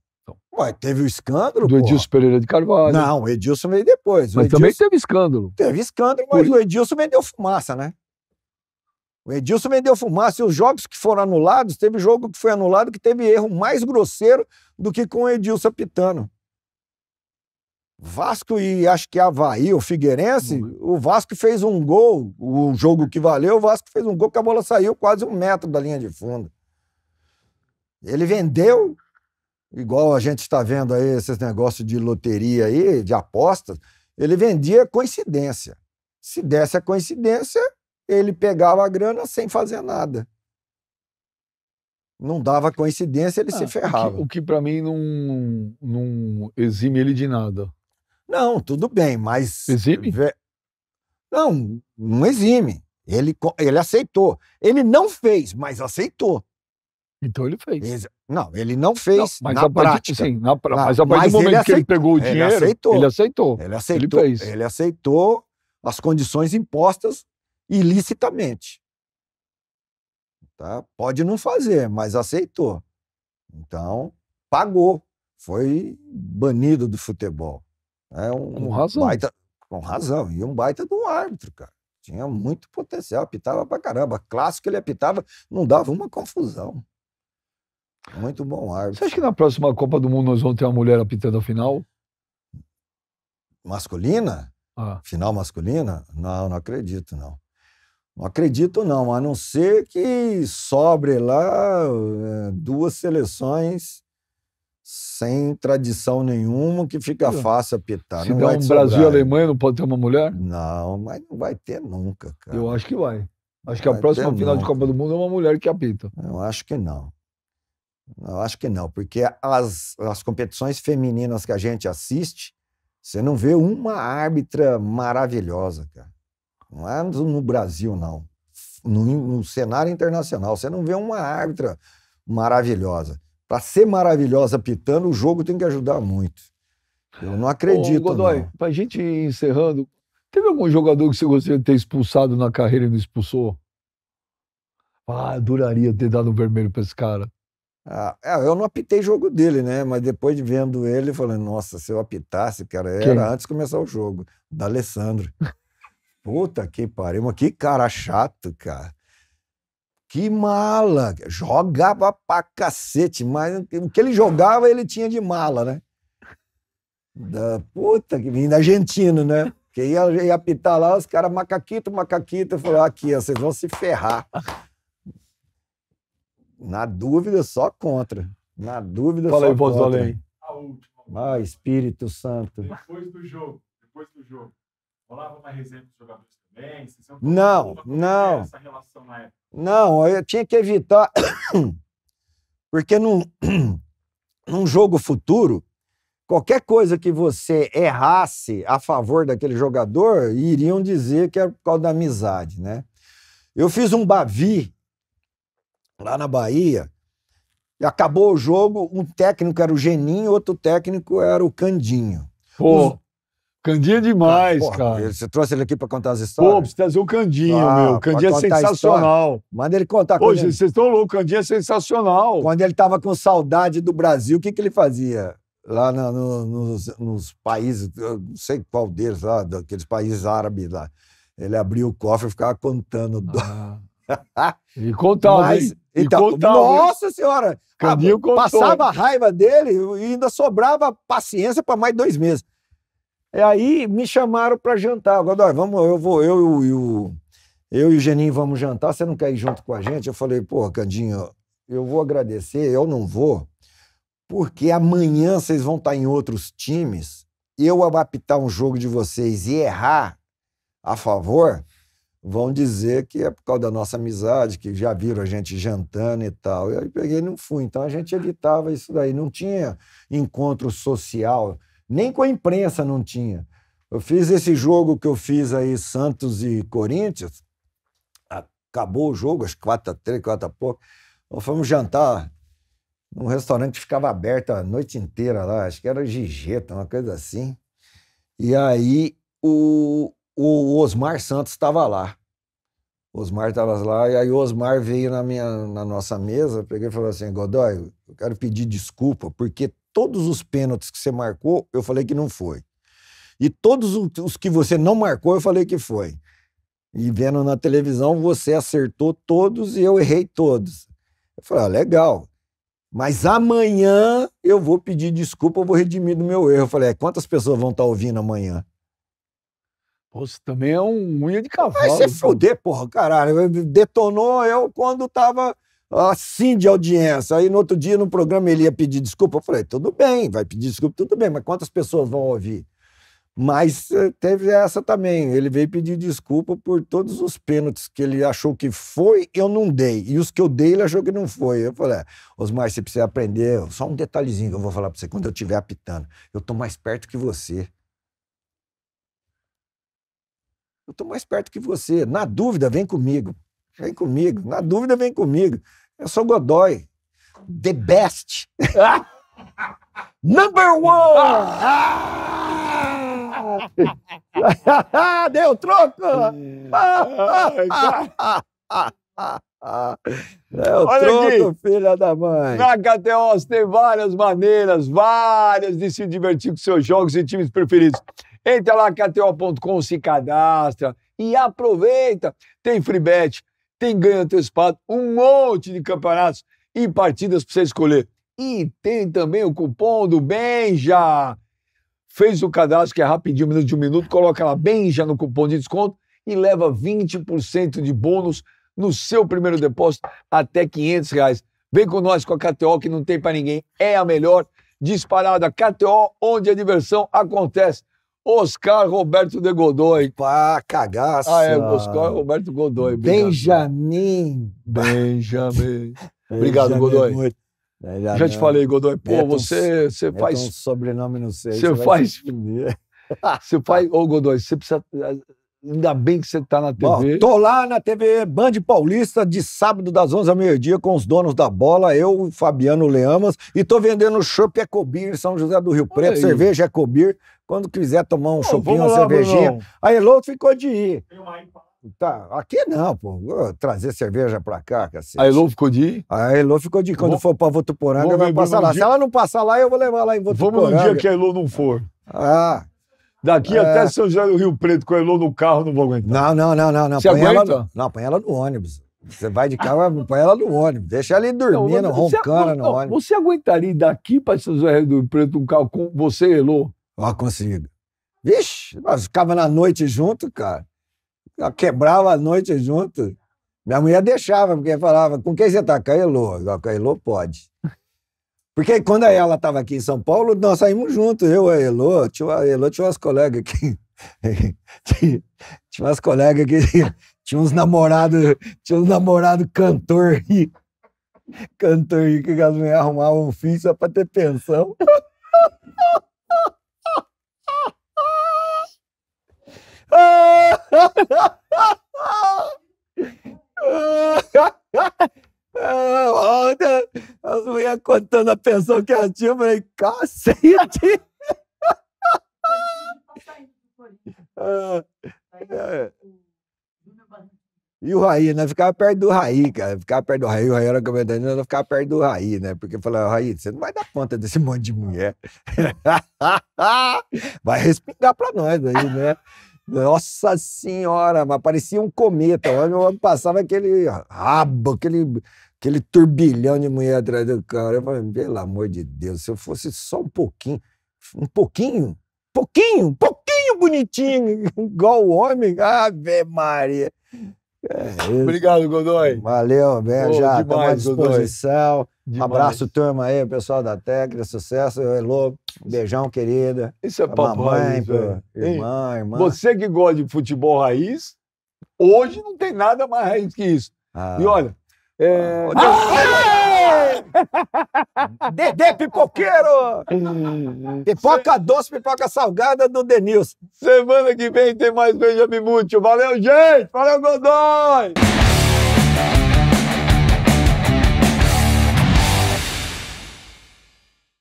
Ué, teve o escândalo. Do Edilson porra. Pereira de Carvalho. Não, o Edilson veio depois. O mas Edilson... também teve escândalo. Teve escândalo, mas Por... o Edilson vendeu fumaça, né? O Edilson vendeu fumaça e os jogos que foram anulados, teve jogo que foi anulado que teve erro mais grosseiro do que com o Edilson apitando. Vasco e acho que Havaí ou Figueirense, o Vasco fez um gol, o jogo que valeu, o Vasco fez um gol que a bola saiu quase um metro da linha de fundo. Ele vendeu igual a gente está vendo aí esses negócios de loteria aí, de apostas, ele vendia coincidência. Se desse a coincidência, ele pegava a grana sem fazer nada. Não dava coincidência, ele ah, se ferrava. O que, que para mim não, não exime ele de nada. Não, tudo bem, mas. Exime? Não, não exime. Ele, ele aceitou. Ele não fez, mas aceitou. Então ele fez. não, ele não fez não, mas na prática. Sim, na, pra, mas a partir do momento ele que ele pegou o dinheiro, ele aceitou. Ele aceitou. Ele aceitou, ele, fez. ele aceitou as condições impostas ilicitamente. Tá? Pode não fazer, mas aceitou. Então, pagou. Foi banido do futebol. É um, com razão. Baita, com razão. E um baita de um árbitro, cara. Tinha muito potencial, apitava pra caramba. Clássico ele apitava, não dava uma confusão. Muito bom árbitro. Você acha que na próxima Copa do Mundo nós vamos ter uma mulher apitando a final? Masculina? Ah. Final masculina? Não, não acredito, não. Não acredito, não, a não ser que sobre lá eh, duas seleções sem tradição nenhuma que fica é. fácil apitar. Se não der um Brasil e Alemanha, não pode ter uma mulher? Não, mas não vai ter nunca, cara. Eu acho que vai. Acho não que a próxima final nunca. de Copa do Mundo é uma mulher que apita. Eu acho que não. Eu acho que não, porque as, as competições femininas que a gente assiste, você não vê uma árbitra maravilhosa, cara. Não é no Brasil, não. No, no cenário internacional, você não vê uma árbitra maravilhosa. Para ser maravilhosa pitando, o jogo tem que ajudar muito. Eu não acredito. Ô, Godoy, para a gente ir encerrando, teve algum jogador que você gostaria de ter expulsado na carreira e não expulsou? Ah, duraria ter dado um vermelho para esse cara. Ah, é, eu não apitei jogo dele, né? Mas depois de vendo ele, falei, nossa, se eu apitasse, cara, era Quem? antes de começar o jogo, da Alessandro. (laughs) Puta que pariu, que cara chato, cara. Que mala! Jogava pra cacete, mas o que ele jogava, ele tinha de mala, né? Da puta que vinha argentino, né? Que ia, ia apitar lá, os caras macaquito, macaquito, falou: aqui, ó, vocês vão se ferrar. Na dúvida, só contra. Na dúvida, Fala só aí, contra. Fala aí, A última. Ah, Espírito Santo. Depois do jogo, depois do jogo, rolava uma resenha dos jogadores também? Não, é não. Essa relação na época? Não, eu tinha que evitar... (coughs) Porque num, (coughs) num jogo futuro, qualquer coisa que você errasse a favor daquele jogador, iriam dizer que era por causa da amizade, né? Eu fiz um Bavi lá na Bahia. E acabou o jogo, um técnico era o Geninho, outro técnico era o Candinho. Pô, Os... Candinho é ah, demais, ah, porra, cara. Você trouxe ele aqui pra contar as histórias? Pô, precisa trazer o Candinho, ah, meu. O Candinho é sensacional. Manda ele contar. Hoje, vocês estão loucos, o Candinho é sensacional. Quando ele tava com saudade do Brasil, o que, que ele fazia? Lá no, nos, nos, países, não sei qual deles lá, daqueles países árabes lá. Ele abria o cofre e ficava contando. Ah. E contava, Mas, hein? Então, contava, nossa senhora! Ah, Candinho passava a raiva dele e ainda sobrava paciência para mais dois meses. E aí me chamaram para jantar. agora vamos, eu vou, eu e o. Eu e o Geninho vamos jantar, você não quer ir junto com a gente? Eu falei, porra, Candinho, eu vou agradecer, eu não vou, porque amanhã vocês vão estar tá em outros times, eu adaptar um jogo de vocês e errar a favor, vão dizer que é por causa da nossa amizade, que já viram a gente jantando e tal. Eu peguei e não fui. Então a gente evitava isso daí. Não tinha encontro social, nem com a imprensa não tinha. Eu fiz esse jogo que eu fiz aí, Santos e Corinthians. Acabou o jogo, às quatro a três, quatro a pouco. Nós fomos jantar num restaurante que ficava aberto a noite inteira lá. Acho que era Gigeta, uma coisa assim. E aí o, o Osmar Santos estava lá. O Osmar estava lá, e aí o Osmar veio na, minha, na nossa mesa, peguei e falou assim: Godoy, eu quero pedir desculpa, porque todos os pênaltis que você marcou, eu falei que não foi. E todos os que você não marcou, eu falei que foi. E vendo na televisão, você acertou todos e eu errei todos. Eu falei: ah, legal. Mas amanhã eu vou pedir desculpa, eu vou redimir do meu erro. Eu falei: é, quantas pessoas vão estar tá ouvindo amanhã? você também é um unha de cavalo. Vai se fuder, porra, caralho. Detonou eu quando tava assim de audiência. Aí no outro dia, no programa, ele ia pedir desculpa. Eu falei, tudo bem, vai pedir desculpa, tudo bem, mas quantas pessoas vão ouvir? Mas eh, teve essa também. Ele veio pedir desculpa por todos os pênaltis que ele achou que foi, eu não dei. E os que eu dei, ele achou que não foi. Eu falei: é, Osmar, você precisa aprender. Só um detalhezinho que eu vou falar pra você quando eu estiver apitando. Eu tô mais perto que você. Eu estou mais perto que você. Na dúvida, vem comigo. Vem comigo. Na dúvida, vem comigo. Eu sou Godoy. The best. (laughs) Number one! Ah! (laughs) Deu troco! (laughs) Deu Olha troco, aqui. filha da mãe. Na KTOS tem várias maneiras, várias de se divertir com seus jogos e times preferidos. Entra lá, KTO.com, se cadastra e aproveita. Tem free bet, tem ganho antecipado, um monte de campeonatos e partidas para você escolher. E tem também o cupom do Benja. Fez o cadastro, que é rapidinho, menos de um minuto, coloca lá Benja no cupom de desconto e leva 20% de bônus no seu primeiro depósito até 500 reais. Vem com nós com a KTO, que não tem para ninguém. É a melhor disparada. KTO, onde a diversão acontece. Oscar Roberto de Godoy. Pá, cagaça. Ah, é, Oscar Roberto Godoy. Benjamin. (laughs) Benjamin. Obrigado, Godoy. É muito. Já te falei, Godoy. Pô, você, você é faz. Um sobrenome, não sei. Você, você faz. Você faz. Ô, Godoy, você precisa Ainda bem que você está na TV. Bom, tô lá na TV Band Paulista, de sábado das 11 ao meio-dia, com os donos da bola, eu, Fabiano Leamas, e tô vendendo chopp Ecobir em São José do Rio Preto, cerveja Ecobir, quando quiser tomar um oh, chopinho, uma lá, cervejinha. Bruno. A Elô ficou de ir. Tá, aqui não, pô. Vou trazer cerveja pra cá, cacete. A Elô ficou de ir? A Elô ficou de ir. Quando vou, for pra Votuporanga, vai passar lá. Dia... Se ela não passar lá, eu vou levar lá em Votuporanga. Vamos no dia que a Elô não for. Ah, Daqui é... até São José do Rio Preto, com o Elô no carro, não vou aguentar. Não, não, não, não. não. Você põe aguenta? Ela, não, põe ela no ônibus. Você vai de carro, (laughs) põe ela no ônibus. Deixa ela ir dormindo, não, roncando no ônibus. Você aguentaria daqui para São José do Rio Preto um carro com você e Elô? Ah, consigo. Vixe, nós ficava na noite junto, cara. Eu quebrava a noite junto. Minha mulher deixava, porque falava, com quem você tá? Com a Elô. Com a Elô pode. Porque quando ela estava aqui em São Paulo, nós saímos juntos, eu, a Elô, a Elô tinha umas colegas (laughs) aqui. tinha, umas colegas que (laughs) tinha uns namorados, tinha uns namorados cantor e cantor aí que as mulheres arrumavam um fim só pra ter pensão. (laughs) Olha, ia contando a pensão que ela tinha, eu falei, cacete! É. E o Raí, né? Ficava perto do Raí, cara. Ficava perto do Raí, o Raí era comandante, eu não ficava perto do Raí, né? Porque eu falei, Raí, você não vai dar conta desse monte de mulher. (laughs) vai respingar pra nós aí, né? Nossa senhora, mas parecia um cometa. O homem passava aquele rabo, aquele Aquele turbilhão de mulher atrás do cara. Eu falei, pelo amor de Deus, se eu fosse só um pouquinho, um pouquinho, pouquinho, pouquinho bonitinho, (laughs) igual o homem, Ave Maria. É Obrigado, Godoy. Valeu, bem, já estamos à disposição. Abraço, turma aí, pessoal da técnica, sucesso. Elô, beijão, querida. Isso é pra papai, mamãe, isso irmã, irmã. Você que gosta de futebol raiz, hoje não tem nada mais raiz que isso. Ah. E olha, é... Ah! pipoqueiro! Pipoca doce, pipoca salgada do Denilson. Semana que vem tem mais Benjamin Múcio. Valeu, gente! Valeu, Godoy!